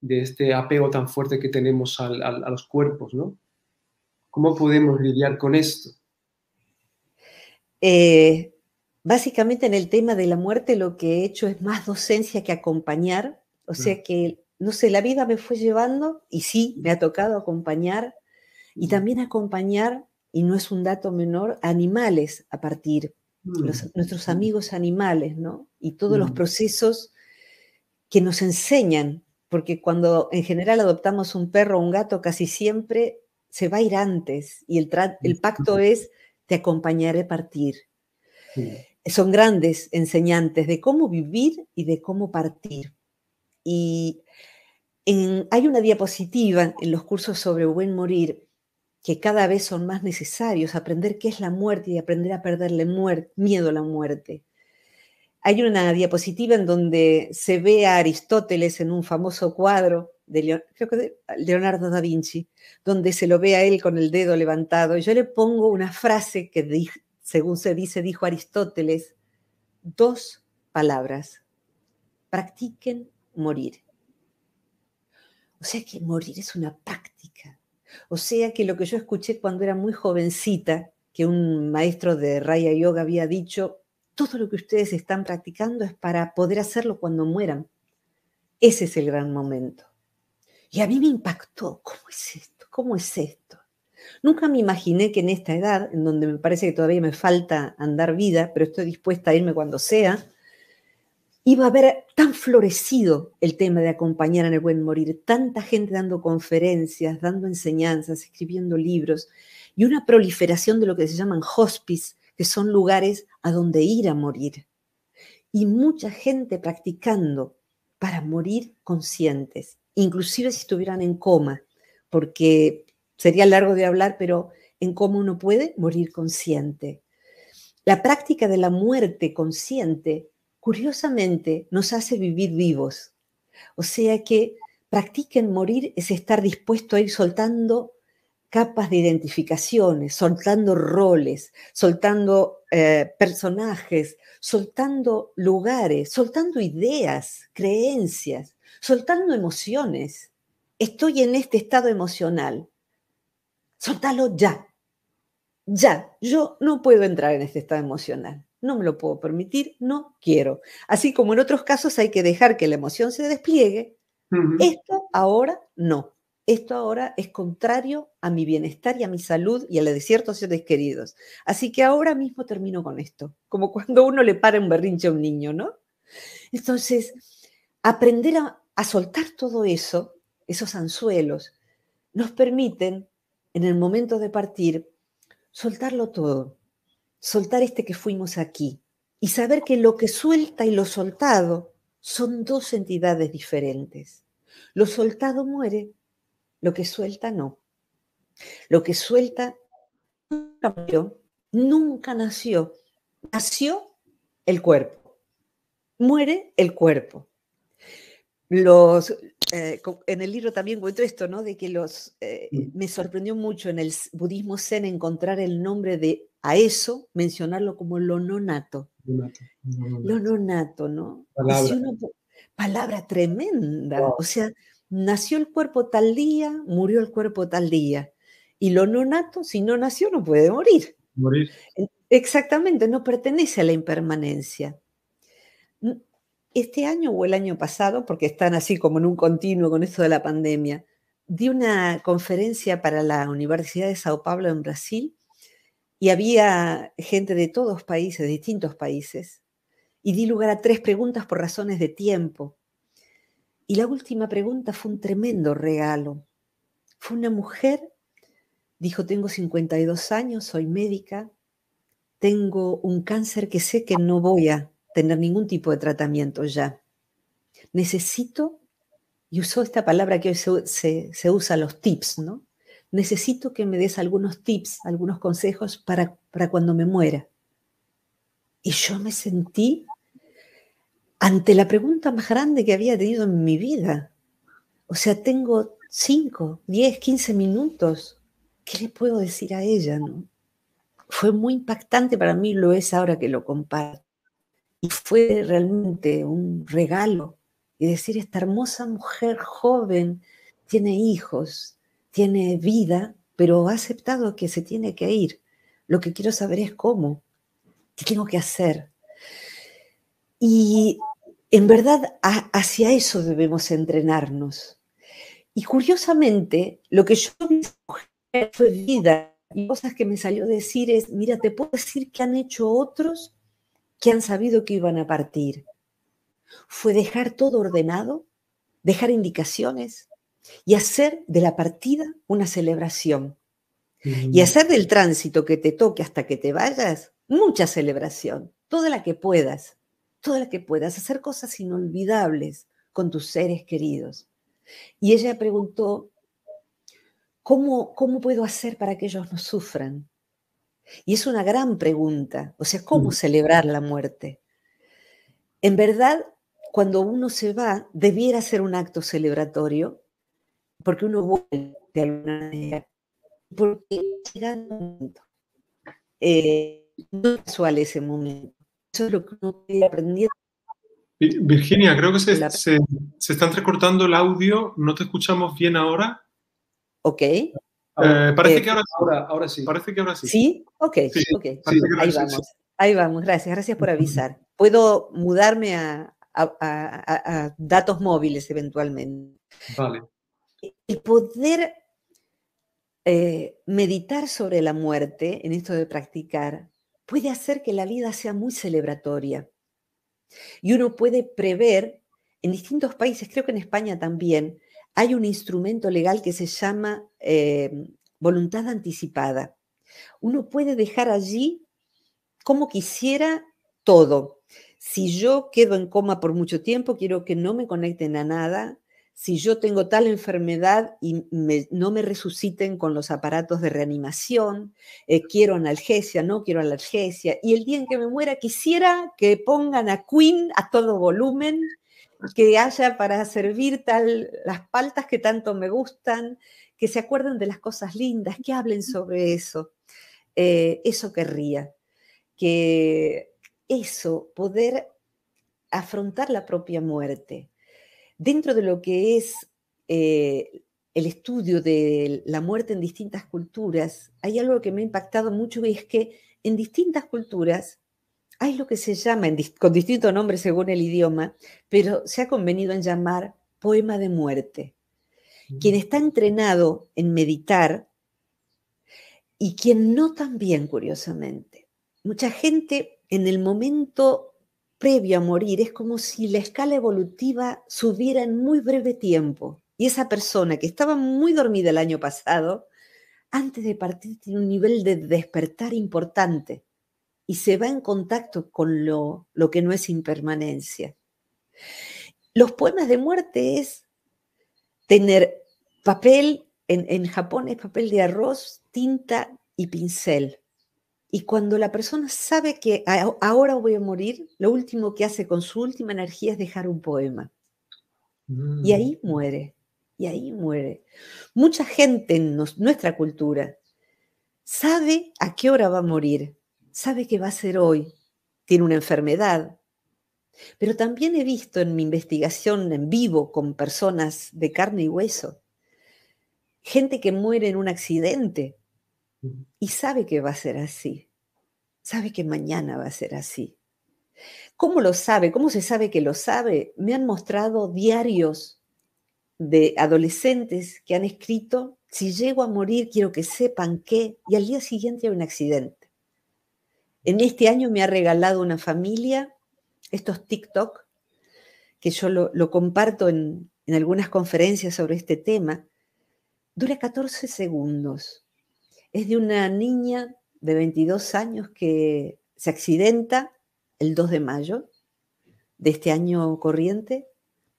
este apego tan fuerte que tenemos a los cuerpos, ¿no? ¿Cómo podemos lidiar con esto? Eh, básicamente en el tema de la muerte lo que he hecho es más docencia que acompañar, o mm. sea que, no sé, la vida me fue llevando y sí, me ha tocado acompañar y mm. también acompañar, y no es un dato menor, animales a partir, mm. nuestros amigos animales, ¿no? Y todos los procesos que nos enseñan, porque cuando en general adoptamos un perro o un gato, casi siempre se va a ir antes y el, el pacto es acompañaré a partir. Son grandes enseñantes de cómo vivir y de cómo partir. Y hay una diapositiva en los cursos sobre buen morir que cada vez son más necesarios, aprender qué es la muerte y aprender a perderle miedo a la muerte. Hay una diapositiva en donde se ve a Aristóteles en un famoso cuadro de, creo que de Leonardo da Vinci, donde se lo ve a él con el dedo levantado. Y yo le pongo una frase que, según se dice, dijo Aristóteles, dos palabras. Practiquen morir. O sea que morir es una práctica. O sea que lo que yo escuché cuando era muy jovencita, que un maestro de Raya Yoga había dicho, todo lo que ustedes están practicando es para poder hacerlo cuando mueran. Ese es el gran momento. Y a mí me impactó, ¿cómo es esto? ¿Cómo es esto? Nunca me imaginé que en esta edad, en donde me parece que todavía me falta andar vida, pero estoy dispuesta a irme cuando sea, iba a haber tan florecido el tema de acompañar en el buen morir, tanta gente dando conferencias, dando enseñanzas, escribiendo libros, y una proliferación de lo que se llaman hospice, que son lugares a donde ir a morir. Y mucha gente practicando para morir conscientes inclusive si estuvieran en coma, porque sería largo de hablar, pero en coma uno puede morir consciente. La práctica de la muerte consciente, curiosamente, nos hace vivir vivos. O sea que practiquen morir es estar dispuesto a ir soltando capas de identificaciones, soltando roles, soltando eh, personajes, soltando lugares, soltando ideas, creencias, soltando emociones. Estoy en este estado emocional. Soltalo ya. Ya. Yo no puedo entrar en este estado emocional. No me lo puedo permitir, no quiero. Así como en otros casos hay que dejar que la emoción se despliegue, esto ahora no. Esto ahora es contrario a mi bienestar y a mi salud y a la de ciertos seres queridos. Así que ahora mismo termino con esto, como cuando uno le para un berrinche a un niño, ¿no? Entonces, aprender a a soltar todo eso, esos anzuelos, nos permiten, en el momento de partir, soltarlo todo, soltar este que fuimos aquí y saber que lo que suelta y lo soltado son dos entidades diferentes. Lo soltado muere, lo que suelta no. Lo que suelta nunca nunca nació. Nació el cuerpo, muere el cuerpo. Eh, en el libro también cuento esto, ¿no? De que los, eh, me sorprendió mucho en el budismo zen encontrar el nombre de a eso, mencionarlo como lo nonato Lo nonato no Palabra. tremenda. O sea, nació el cuerpo tal día, murió el cuerpo tal día. Y lo nonato, si no nació, no puede morir. Morir. Exactamente, no pertenece a la impermanencia este año o el año pasado, porque están así como en un continuo con esto de la pandemia, di una conferencia para la Universidad de Sao Paulo en Brasil y había gente de todos países, distintos países, y di lugar a tres preguntas por razones de tiempo. Y la última pregunta fue un tremendo regalo. Fue una mujer, dijo, tengo 52 años, soy médica, tengo un cáncer que sé que no voy a tener ningún tipo de tratamiento ya. Necesito, y usó esta palabra que hoy se, usa, los tips, ¿no? Necesito que me des algunos tips, algunos consejos para, para cuando me muera. Y yo me sentí ante la pregunta más grande que había tenido en mi vida. O sea, tengo 5, 10, 15 minutos. ¿Qué le puedo decir a ella? No? Fue muy impactante para mí, lo es ahora que lo comparto. Y fue realmente un regalo. Y decir, esta hermosa mujer joven tiene hijos, tiene vida, pero ha aceptado que se tiene que ir. Lo que quiero saber es cómo, qué tengo que hacer. Y en verdad hacia eso debemos entrenarnos. Y curiosamente, lo que yo vi fue vida. Y cosas que me salió decir es, mira, te puedo decir que han hecho otros que han sabido que iban a partir fue dejar todo ordenado, dejar indicaciones y hacer de la partida una celebración. Y hacer del tránsito que te toque hasta que te vayas mucha celebración, toda la que puedas, toda la que puedas, hacer cosas inolvidables con tus seres queridos. Y ella preguntó, ¿cómo, cómo puedo hacer para que ellos no sufran? Y es una gran pregunta, o sea, ¿cómo celebrar la muerte? En verdad, cuando uno se va, debiera ser un acto celebratorio, porque uno vuelve de alguna manera, porque llega un momento, eh, no es casual ese momento, eso es lo que uno está aprender. Virginia, creo que se, está están recortando el audio, no te escuchamos bien ahora. Ok. Eh, parece eh, que ahora, sí. Parece que ahora sí. ¿Sí? Ok, ahí vamos. Ahí vamos, gracias, gracias por avisar. Puedo mudarme a, datos móviles eventualmente. Vale. El poder eh, meditar sobre la muerte, en esto de practicar, puede hacer que la vida sea muy celebratoria. Y uno puede prever en distintos países, creo que en España también, hay un instrumento legal que se llama em, voluntad anticipada. Uno puede dejar allí como quisiera todo. Si yo quedo en coma por mucho tiempo, quiero que no me conecten a nada. Si yo tengo tal enfermedad y no me resuciten con los aparatos de reanimación, eh, quiero analgesia, no quiero analgesia. Y el día en que me muera, quisiera que pongan a Queen a todo volumen que haya para servir tal las paltas que tanto me gustan, que se acuerden de las cosas lindas, que hablen sobre eso. Eh, eso querría, que eso, poder afrontar la propia muerte. Dentro de lo que es eh, el estudio de la muerte en distintas culturas, hay algo que me ha impactado mucho y es que en distintas culturas hay lo que se llama, con distinto nombre según el idioma, pero se ha convenido en llamar poema de muerte. Quien mm. está entrenado en meditar y quien no también, curiosamente. Mucha gente en el momento previo a morir es como si la escala evolutiva subiera en muy breve tiempo. Y esa persona que estaba muy dormida el año pasado, antes de partir tiene un nivel de despertar importante y se va en contacto con lo, que no es impermanencia. Los poemas de muerte es tener papel, en, en Japón es papel de arroz, tinta y pincel. Y cuando la persona sabe que ahora voy a morir, lo último que hace con su última energía es dejar un poema. Y mm. ahí muere, y ahí muere. Mucha gente en nuestra cultura sabe a qué hora va a morir, sabe qué va a ser hoy, tiene una enfermedad. Pero también he visto en mi investigación en vivo con personas de carne y hueso, gente que muere en un accidente y sabe que va a ser así, sabe que mañana va a ser así. ¿Cómo lo sabe? ¿Cómo se sabe que lo sabe? Me han mostrado diarios de adolescentes que han escrito, si llego a morir quiero que sepan qué, y al día siguiente hay un accidente. En este año me ha regalado una familia estos TikTok, que yo lo, comparto en, en algunas conferencias sobre este tema. Dura 14 segundos. Es de una niña de 22 años que se accidenta el 2 de mayo de este año corriente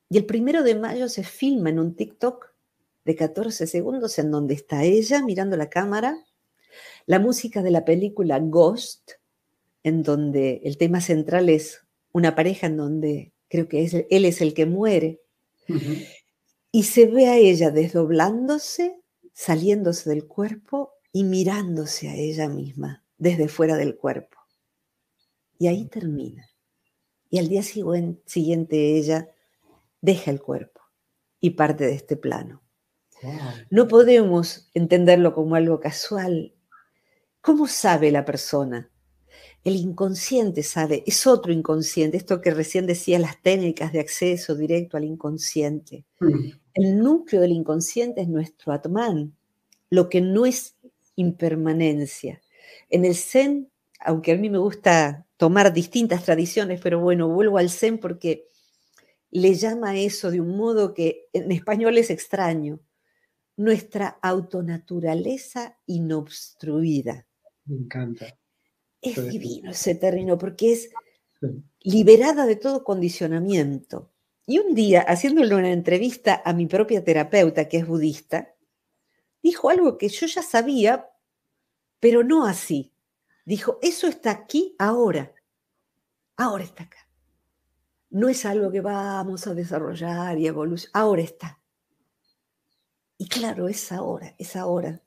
y el 1 de mayo se filma en un TikTok de 14 segundos en donde está ella mirando la cámara, la música de la película Ghost, en donde el tema central es una pareja en donde creo que él es el que muere, y se ve a ella desdoblándose, saliéndose del cuerpo y mirándose a ella misma desde fuera del cuerpo. Y ahí termina. Y al día siguiente ella deja el cuerpo y parte de este plano. No podemos entenderlo como algo casual. ¿Cómo sabe la persona el inconsciente sabe, es otro inconsciente, esto que recién decía, las técnicas de acceso directo al inconsciente. Mm. El núcleo del inconsciente es nuestro atman, lo que no es impermanencia. En el Zen, aunque a mí me gusta tomar distintas tradiciones, pero bueno, vuelvo al Zen porque le llama eso de un modo que en español es extraño, nuestra autonaturaleza inobstruida. Me encanta. Es divino ese término porque es liberada de todo condicionamiento. Y un día, haciéndole una entrevista a mi propia terapeuta, que es budista, dijo algo que yo ya sabía, pero no así. Dijo, eso está aquí ahora. Ahora está acá. No es algo que vamos a desarrollar y evolucionar. Ahora está. Y claro, es ahora, es ahora.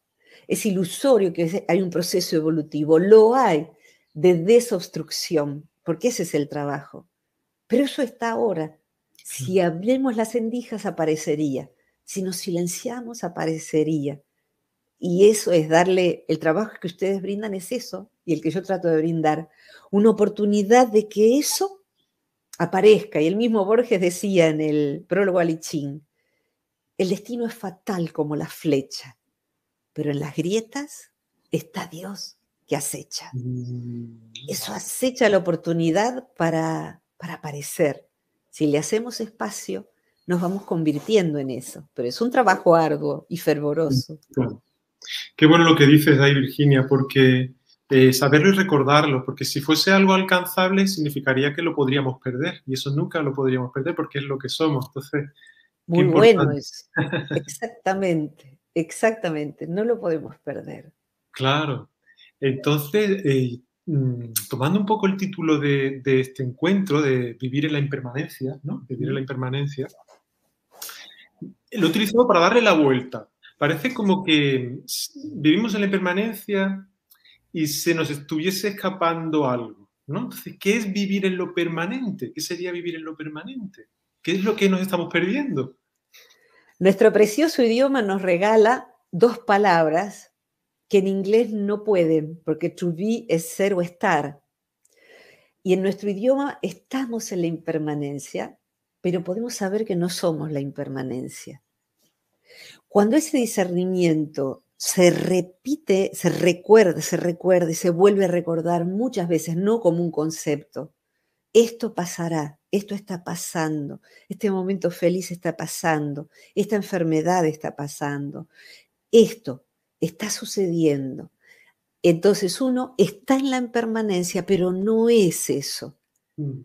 Es ilusorio que hay un proceso evolutivo. Lo hay, de desobstrucción, porque ese es el trabajo. Pero eso está ahora. Si abrimos las endijas, aparecería. Si nos silenciamos, aparecería. Y eso es darle, el trabajo que ustedes brindan es eso, y el que yo trato de brindar, una oportunidad de que eso aparezca. Y el mismo Borges decía en el prólogo a Lichín, el destino es fatal como la flecha, pero en las grietas está Dios que acecha. Mm. Eso acecha la oportunidad para, para aparecer. Si le hacemos espacio, nos vamos convirtiendo en eso, pero es un trabajo arduo y fervoroso. Qué bueno lo que dices ahí, Virginia, porque eh, saberlo y recordarlo, porque si fuese algo alcanzable significaría que lo podríamos perder y eso nunca lo podríamos perder porque es lo que somos. Entonces, muy bueno eso. Exactamente, exactamente, no lo podemos perder. Claro, entonces, eh, mm, tomando un poco el título de, este encuentro, de vivir en la impermanencia, ¿no? Vivir en la impermanencia, lo he utilizado para darle la vuelta. Parece como que vivimos en la impermanencia y se nos estuviese escapando algo, ¿no? Entonces, ¿qué es vivir en lo permanente? ¿Qué sería vivir en lo permanente? ¿Qué es lo que nos estamos perdiendo? Nuestro precioso idioma nos regala dos palabras que en inglés no pueden, porque to be es ser o estar. Y en nuestro idioma estamos en la impermanencia, pero podemos saber que no somos la impermanencia. Cuando ese discernimiento se repite, se recuerda, se recuerda y se vuelve a recordar muchas veces, no como un concepto, esto pasará, esto está pasando, este momento feliz está pasando, esta enfermedad está pasando, esto está sucediendo. Entonces uno está en la impermanencia, pero no es eso. Mm,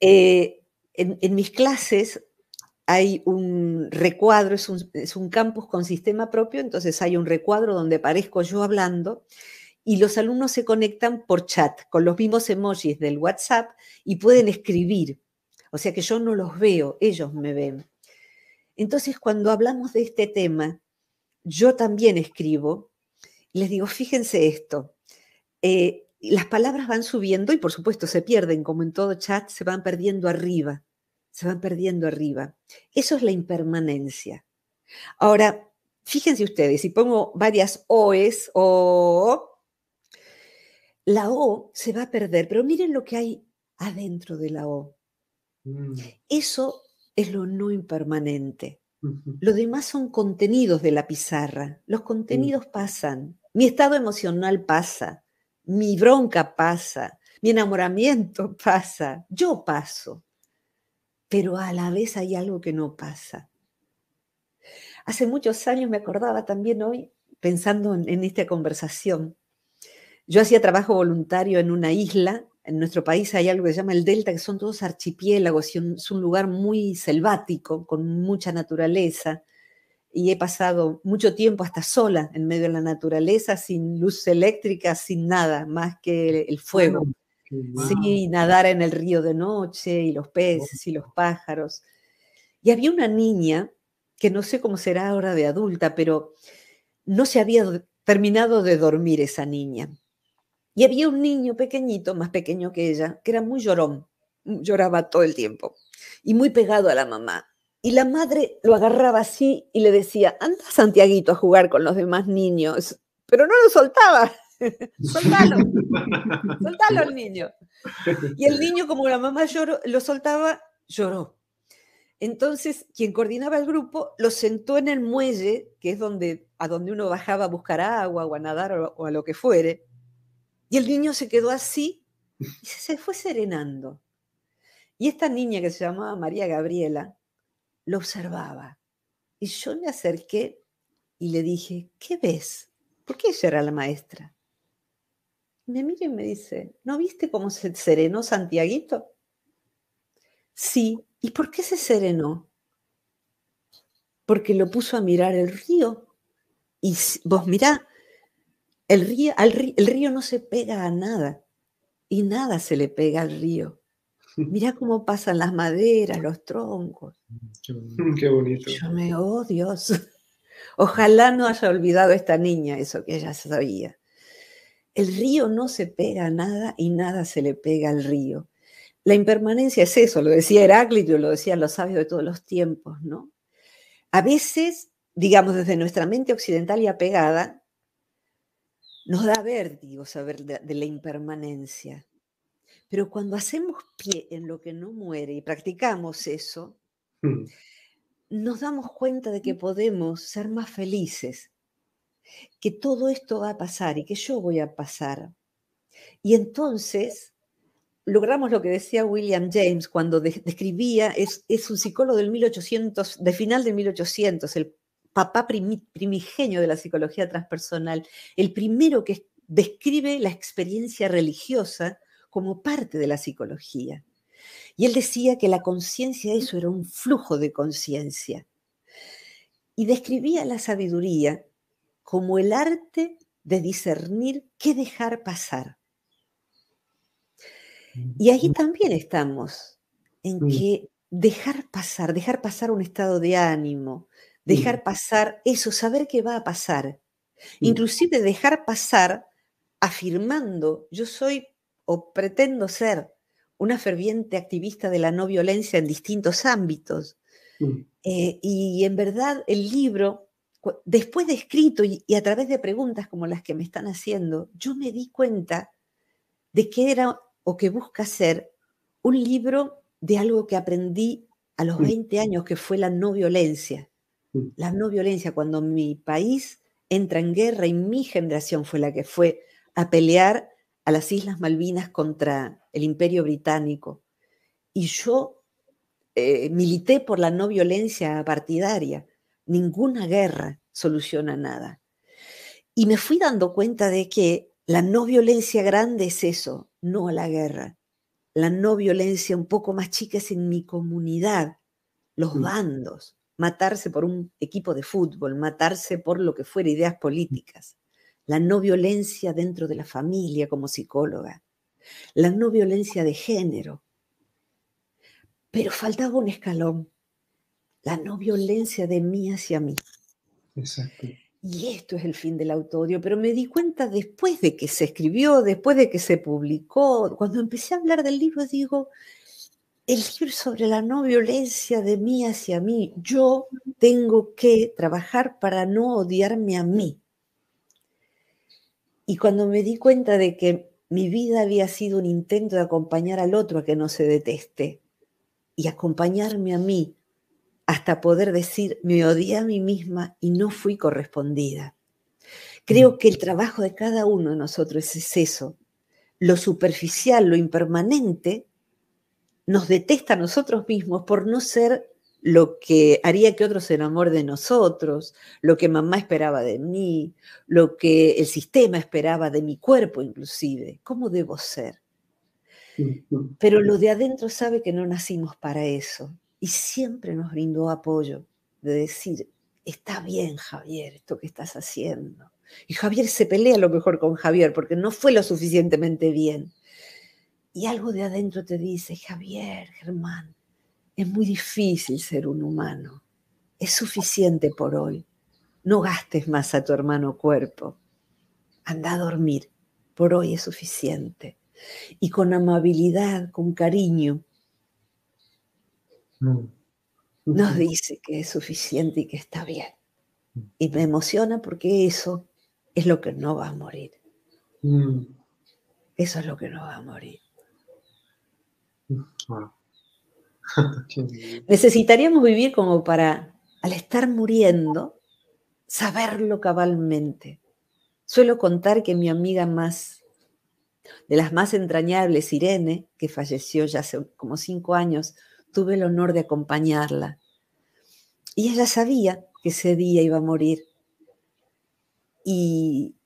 eh, en, mis clases hay un recuadro, es un, es un campus con sistema propio, entonces hay un recuadro donde aparezco yo hablando y los alumnos se conectan por chat con los mismos emojis del WhatsApp y pueden escribir. O sea que yo no los veo, ellos me ven. Entonces cuando hablamos de este tema, yo también escribo, y les digo, fíjense esto, eh, las palabras van subiendo y por supuesto se pierden, como en todo chat, se van perdiendo arriba, se van perdiendo arriba. Eso es la impermanencia. Ahora, fíjense ustedes, si pongo varias OEs o... La O se va a perder, pero miren lo que hay adentro de la O. Mm. Eso es lo no impermanente. Los Lo demás son contenidos de la pizarra. Los contenidos pasan. Mi estado emocional pasa. Mi bronca pasa. Mi enamoramiento pasa. Yo paso. Pero a la vez hay algo que no pasa. Hace muchos años me acordaba también hoy, pensando en esta conversación, yo hacía trabajo voluntario en una isla en nuestro país hay algo que se llama el delta, que son todos archipiélagos y es un lugar muy selvático, con mucha naturaleza. Y he pasado mucho tiempo hasta sola en medio de la naturaleza, sin luz eléctrica, sin nada más que el fuego. y nadar en el río de noche y los peces y los pájaros. Y había una niña, que no sé cómo será ahora de adulta, pero no se había terminado de dormir esa niña y había un niño pequeñito, más pequeño que ella, que era muy llorón, mm, lloraba todo el tiempo y muy pegado a la mamá. Y la madre lo agarraba así y le decía, anda Santiaguito a jugar con los demás niños, pero no lo soltaba. soltalo, soltalo al niño. Y el niño, como la mamá lloró, lo soltaba, lloró. Entonces, quien coordinaba el grupo lo sentó en el muelle, que es donde, a donde uno bajaba a buscar agua o a nadar o a lo que fuere, y el niño se quedó así y se fue serenando. Y esta niña que se llamaba María Gabriela lo observaba. Y yo me acerqué y le dije, ¿qué ves? Porque ella era la maestra. Me mira y me dice, ¿no viste cómo se serenó Santiaguito? Sí, ¿y por qué se serenó? Porque lo puso a mirar el río. Y vos mirá, el río, no se pega a nada y nada se le pega al río. Mira cómo pasan las maderas, los troncos. Qué bonito. Yo me, oh Dios. Ojalá no haya olvidado esta niña eso que ella sabía. El río no se pega a nada y nada se le pega al río. La impermanencia es eso, lo decía Heráclito, lo decían los sabios de todos los tiempos, ¿no? A veces, digamos, desde nuestra mente occidental y apegada, nos da vértigo saber de, la impermanencia. Pero cuando hacemos pie en lo que no muere y practicamos eso, mm. nos damos cuenta de que mm. podemos ser más felices, que todo esto va a pasar y que yo voy a pasar. Y entonces logramos lo que decía William James cuando describía, es, es, un psicólogo del 1800, de final del 1800, el papá primigenio de la psicología transpersonal, el primero que describe la experiencia religiosa como parte de la psicología. Y él decía que la conciencia, eso era un flujo de conciencia. Y describía la sabiduría como el arte de discernir qué dejar pasar. Y ahí mm. también estamos, en que dejar pasar, dejar pasar un estado de ánimo, dejar pasar eso, saber qué va a pasar. Mm. Inclusive dejar pasar afirmando, yo soy o pretendo ser una ferviente activista de la no violencia en distintos ámbitos. Mm. Eh, y en verdad el libro, después de escrito y, y a través de preguntas como las que me están haciendo, yo me di cuenta de que era o que busca ser un libro de algo que aprendí a los 20 mm. años, que fue la no violencia. Mm. la no violencia, cuando mi país entra en guerra y mi generación fue la que fue a pelear a las Islas Malvinas contra el Imperio Británico. Y yo eh, milité por la no violencia partidaria. Ninguna guerra soluciona nada. Y me fui dando cuenta de que la no violencia grande es eso, no la guerra. La no violencia un poco más chica es en mi comunidad, los mm. bandos, matarse por un equipo de fútbol, matarse por lo que fuera ideas políticas, la no violencia dentro de la familia como psicóloga, la no violencia de género. Pero faltaba un escalón, la no violencia de mí hacia mí. Exacto. Y esto es el fin del autodio, pero me di cuenta después de que se escribió, después de que se publicó, cuando empecé a hablar del libro, digo, el libro sobre la no violencia de mí hacia mí. Yo tengo que trabajar para no odiarme a mí. Y cuando me di cuenta de que mi vida había sido un intento de acompañar al otro a que no se deteste y acompañarme a mí hasta poder decir me odié a mí misma y no fui correspondida. Creo mm. que el trabajo de cada uno de nosotros es eso, lo superficial, lo impermanente, nos detesta a nosotros mismos por no ser lo que haría que otros se enamoren de nosotros, lo que mamá esperaba de mí, lo que el sistema esperaba de mi cuerpo inclusive, cómo debo ser. Pero lo de adentro sabe que no nacimos para eso y siempre nos brindó apoyo de decir, está bien Javier esto que estás haciendo. Y Javier se pelea a lo mejor con Javier porque no fue lo suficientemente bien y algo de adentro te dice, Javier, Germán, es muy difícil ser un humano, es suficiente por hoy, no gastes más a tu hermano cuerpo, anda a dormir, por hoy es suficiente. Y con amabilidad, con cariño, mm. nos dice que es suficiente y que está bien. Mm. Y me emociona porque eso es lo que no va a morir. Mm. Eso es lo que no va a morir. Necesitaríamos vivir como para, al estar muriendo, saberlo cabalmente. Suelo contar que mi amiga más, de las más entrañables, Irene, que falleció ya hace como cinco años, tuve el honor de acompañarla. Y ella sabía que ese día iba a morir. Y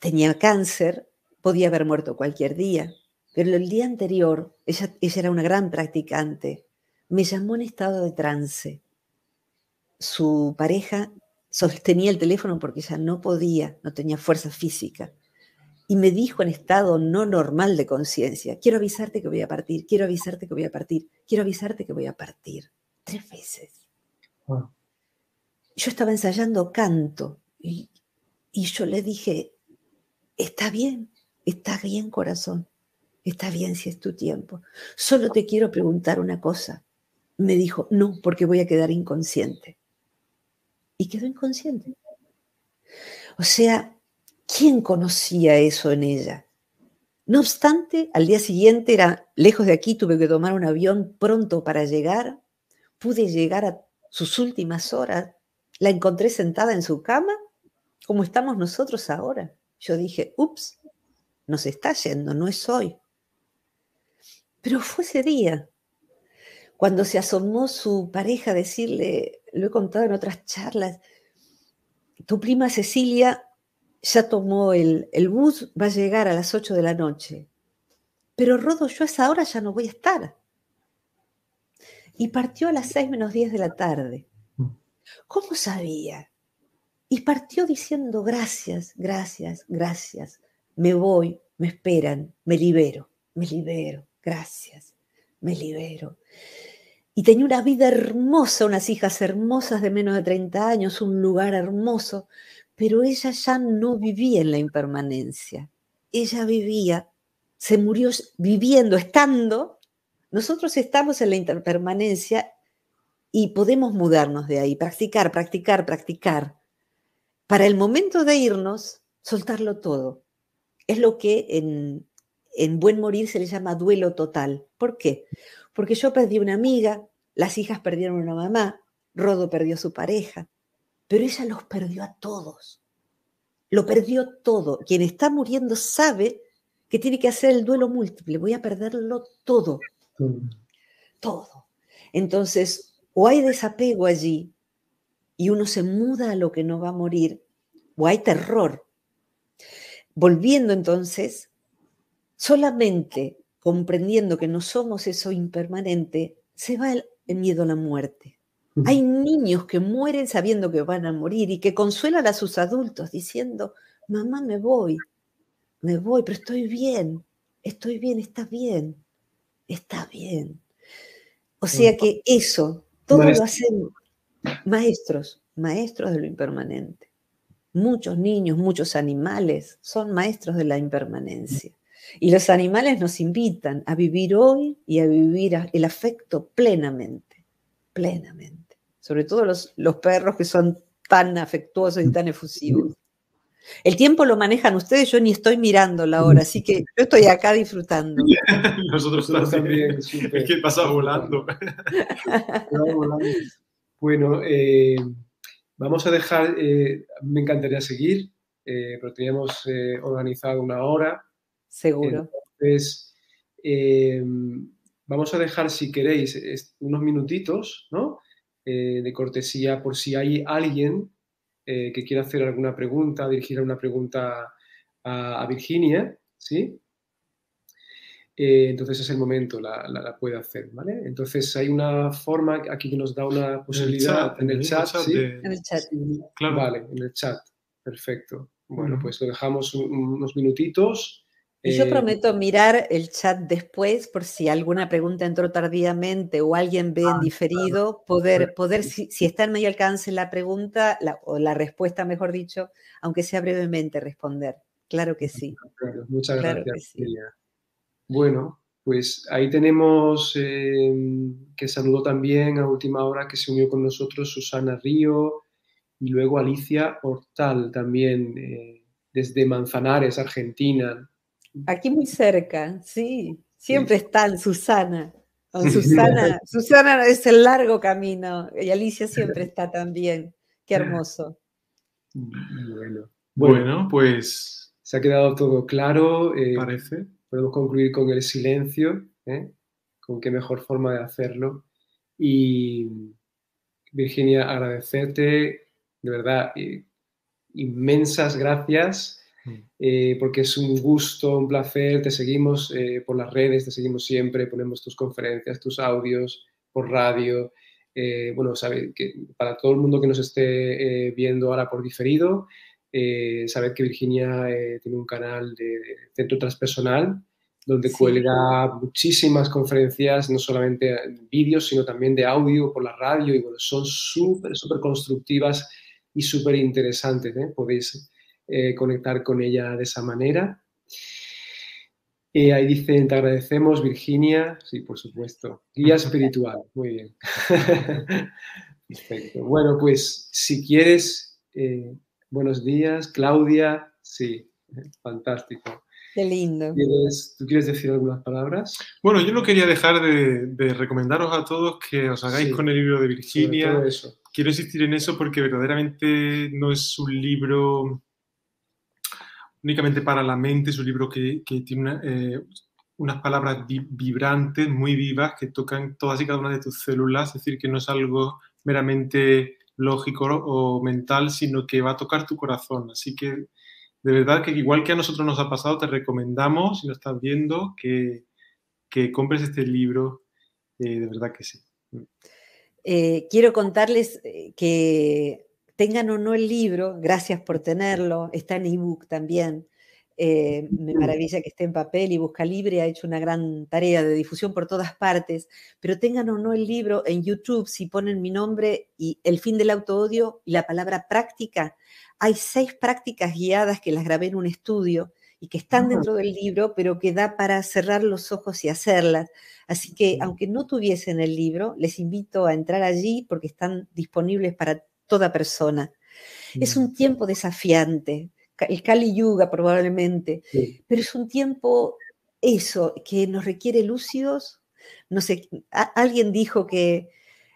tenía cáncer, podía haber muerto cualquier día, pero el día anterior, ella, era una gran practicante, me llamó en estado de trance. Su pareja sostenía el teléfono porque ella no podía, no tenía fuerza física. Y me dijo en estado no normal de conciencia, quiero avisarte que voy a partir, quiero avisarte que voy a partir, quiero avisarte que voy a partir. Tres veces. Yo estaba ensayando canto y yo le dije, está bien, está bien corazón, Está bien si es tu tiempo. Solo te quiero preguntar una cosa. Me dijo, no, porque voy a quedar inconsciente. Y quedó inconsciente. O sea, ¿quién conocía eso en ella? No obstante, al día siguiente era lejos de aquí, tuve que tomar un avión pronto para llegar. Pude llegar a sus últimas horas. La encontré sentada en su cama, como estamos nosotros ahora. Yo dije, ups, nos está yendo, no es hoy. Pero fue ese día, cuando se asomó su pareja a decirle, lo he contado en otras charlas, tu prima Cecilia ya tomó el, bus, va a llegar a las 8 de la noche. Pero Rodo, yo a esa hora ya no voy a estar. Y partió a las seis menos 10 de la tarde. ¿Cómo sabía? Y partió diciendo, gracias, gracias, gracias, me voy, me esperan, me libero, me libero gracias, me libero. Y tenía una vida hermosa, unas hijas hermosas de menos de 30 años, un lugar hermoso, pero ella ya no vivía en la impermanencia. Ella vivía, se murió viviendo, estando. Nosotros estamos en la impermanencia y podemos mudarnos de ahí, practicar, practicar, practicar. Para el momento de irnos, soltarlo todo. Es lo que en en buen morir se le llama duelo total. ¿Por qué? Porque yo perdí una amiga, las hijas perdieron una mamá, Rodo perdió su pareja, pero ella los perdió a todos. Lo perdió todo. Quien está muriendo sabe que tiene que hacer el duelo múltiple. Voy a perderlo todo. Todo. Entonces, o hay desapego allí y uno se muda a lo que no va a morir, o hay terror. Volviendo entonces Solamente comprendiendo que no somos eso impermanente, se va el, miedo a la muerte. Hay niños que mueren sabiendo que van a morir y que consuelan a sus adultos diciendo, mamá, me voy, me voy, pero estoy bien, estoy bien, está bien, está bien. O sea que eso, todo lo hacen maestros, maestros de lo impermanente. Muchos niños, muchos animales son maestros de la impermanencia. Y los animales nos invitan a vivir hoy y a vivir el afecto plenamente, plenamente. Sobre todo los, los perros que son tan afectuosos y tan efusivos. El tiempo lo manejan ustedes, yo ni estoy mirando la hora, así que yo estoy acá disfrutando. Nosotros, también. Es que pasa volando. bueno, eh, vamos a dejar, eh, me encantaría seguir, eh, pero teníamos organizado una hora. Seguro. Entonces, eh, vamos a dejar, si queréis, unos minutitos, ¿no? Eh, de cortesía por si hay alguien eh, que quiera hacer alguna pregunta, dirigir alguna pregunta a, Virginia, ¿sí? entonces es el momento, la, puede hacer, ¿vale? Entonces hay una forma aquí que nos da una posibilidad en el chat, en el chat, ¿sí? Vale, en el chat, perfecto. Bueno, pues lo dejamos unos minutitos y yo eh, prometo mirar el chat después por si alguna pregunta entró tardíamente o alguien ve en ah, diferido, poder, poder si, está en medio alcance la pregunta o la respuesta, mejor dicho, aunque sea brevemente, responder. Claro que sí. muchas gracias. Bueno, pues ahí tenemos eh, que saludó también a última hora que se unió con nosotros Susana Río y luego Alicia Hortal también eh, desde Manzanares, Argentina Aquí muy cerca, sí. Siempre están, Susana. Susana, Susana es el largo camino y Alicia siempre está también. Qué hermoso. Bueno, pues. Se ha quedado todo claro. Eh, parece. Podemos concluir con el silencio, ¿eh? con qué mejor forma de hacerlo. Y Virginia, agradecerte, de verdad, eh, inmensas gracias eh, porque es un gusto, un placer, te seguimos eh, por las redes, te seguimos siempre, ponemos tus conferencias, tus audios por radio. Eh, bueno, sabed que para todo el mundo que nos esté viendo ahora por diferido, sabed que Virginia tiene un canal de centro transpersonal donde cuelga muchísimas conferencias, no solamente en vídeos, sino también de audio por la radio, y bueno, son súper, súper constructivas y súper interesantes. Podéis eh, conectar con ella de esa manera. Y ahí dicen, te agradecemos Virginia, sí, por supuesto. Guía espiritual, muy bien. Perfecto. Bueno, pues si quieres, eh, buenos días, Claudia, sí, fantástico. Qué lindo. ¿Tú quieres decir algunas palabras? Bueno, yo no quería dejar de, recomendaros a todos que os hagáis con el libro de Virginia. Quiero insistir en eso porque verdaderamente no es un libro únicamente para la mente. Es un libro que, tiene eh, unas palabras vibrantes, muy vivas, que tocan todas y cada una de tus células. Es decir, que no es algo meramente lógico o mental, sino que va a tocar tu corazón. Así que de verdad que igual que a nosotros nos ha pasado, te recomendamos, si nos estás viendo, que, compres este libro. Eh, de verdad que sí. Eh, quiero contarles que tengan o no el libro, gracias por tenerlo, está en ebook también. Eh, me mm. maravilla que esté en papel y Busca Libre ha hecho una gran tarea de difusión por todas partes, pero tengan o no el libro en YouTube, si ponen mi nombre y el fin del autoodio y la palabra práctica, hay seis prácticas guiadas que las grabé en un estudio y que están ah. dentro del libro, pero que da para cerrar los ojos y hacerlas. Así que mm. aunque no tuviesen el libro, les invito a entrar allí porque están disponibles para toda persona. Es un mm. tiempo desafiante, el Kali Yuga probablemente, pero es un tiempo eso, que nos requiere lúcidos. No sé, alguien dijo que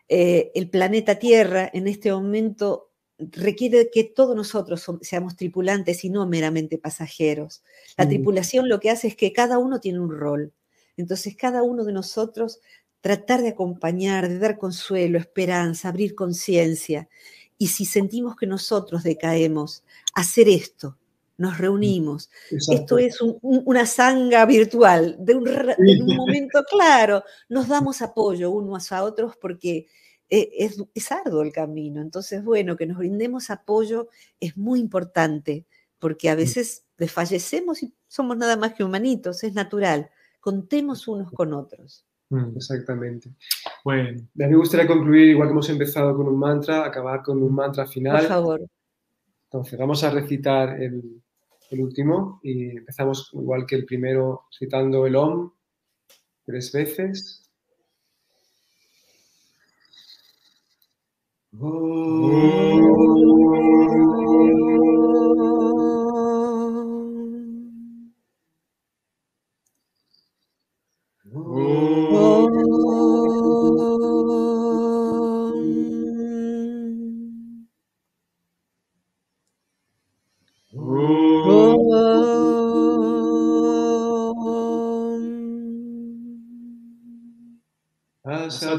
eh, el planeta Tierra en este momento requiere que todos nosotros seamos tripulantes y no meramente pasajeros. La mm. tripulación lo que hace es que cada uno tiene un rol. Entonces, cada uno de nosotros tratar de acompañar, de dar consuelo, esperanza, abrir conciencia. Y si sentimos que nosotros decaemos, hacer esto, nos reunimos. Esto es una zanga virtual, de un, un momento claro, nos damos apoyo unos a otros porque eh, es, es, arduo el camino. Entonces, bueno, que nos brindemos apoyo es muy importante porque a veces desfallecemos y somos nada más que humanitos, es natural. Contemos unos con otros. Mm. Exactamente. Bueno. A mí me gustaría concluir, igual que hemos empezado con un mantra, acabar con un mantra final. Por favor. Entonces, vamos a recitar el, último y empezamos igual que el primero, citando el OM tres veces. OM oh.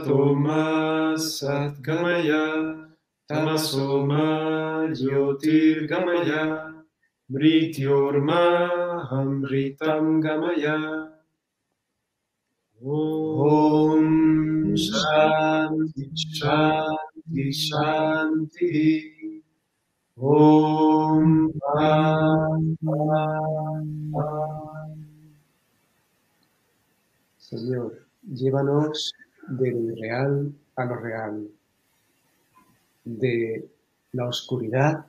Tomás Gamaya Tamasoma gamaya Mrityorma Mahamritam Gamaya. Om Shanti Shanti Shanti Om Señor, llévanos del real a lo real, de la oscuridad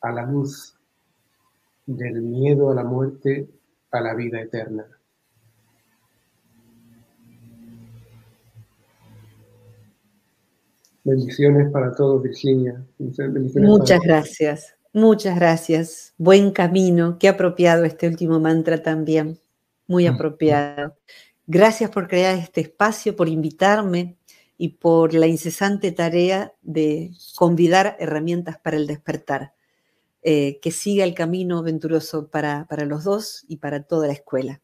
a la luz, del miedo a la muerte a la vida eterna. Bendiciones para todos, Virginia. muchas gracias, muchas gracias. Buen camino, qué apropiado este último mantra también, muy mm. apropiado. Gracias por crear este espacio, por invitarme y por la incesante tarea de convidar herramientas para el despertar. Eh, que siga el camino venturoso para, los dos y para toda la escuela.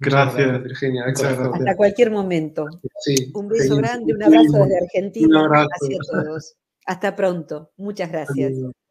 Gracias, Virginia. Hasta cualquier momento. un beso grande, un abrazo desde Argentina. Un abrazo. todos. Hasta pronto. Muchas gracias.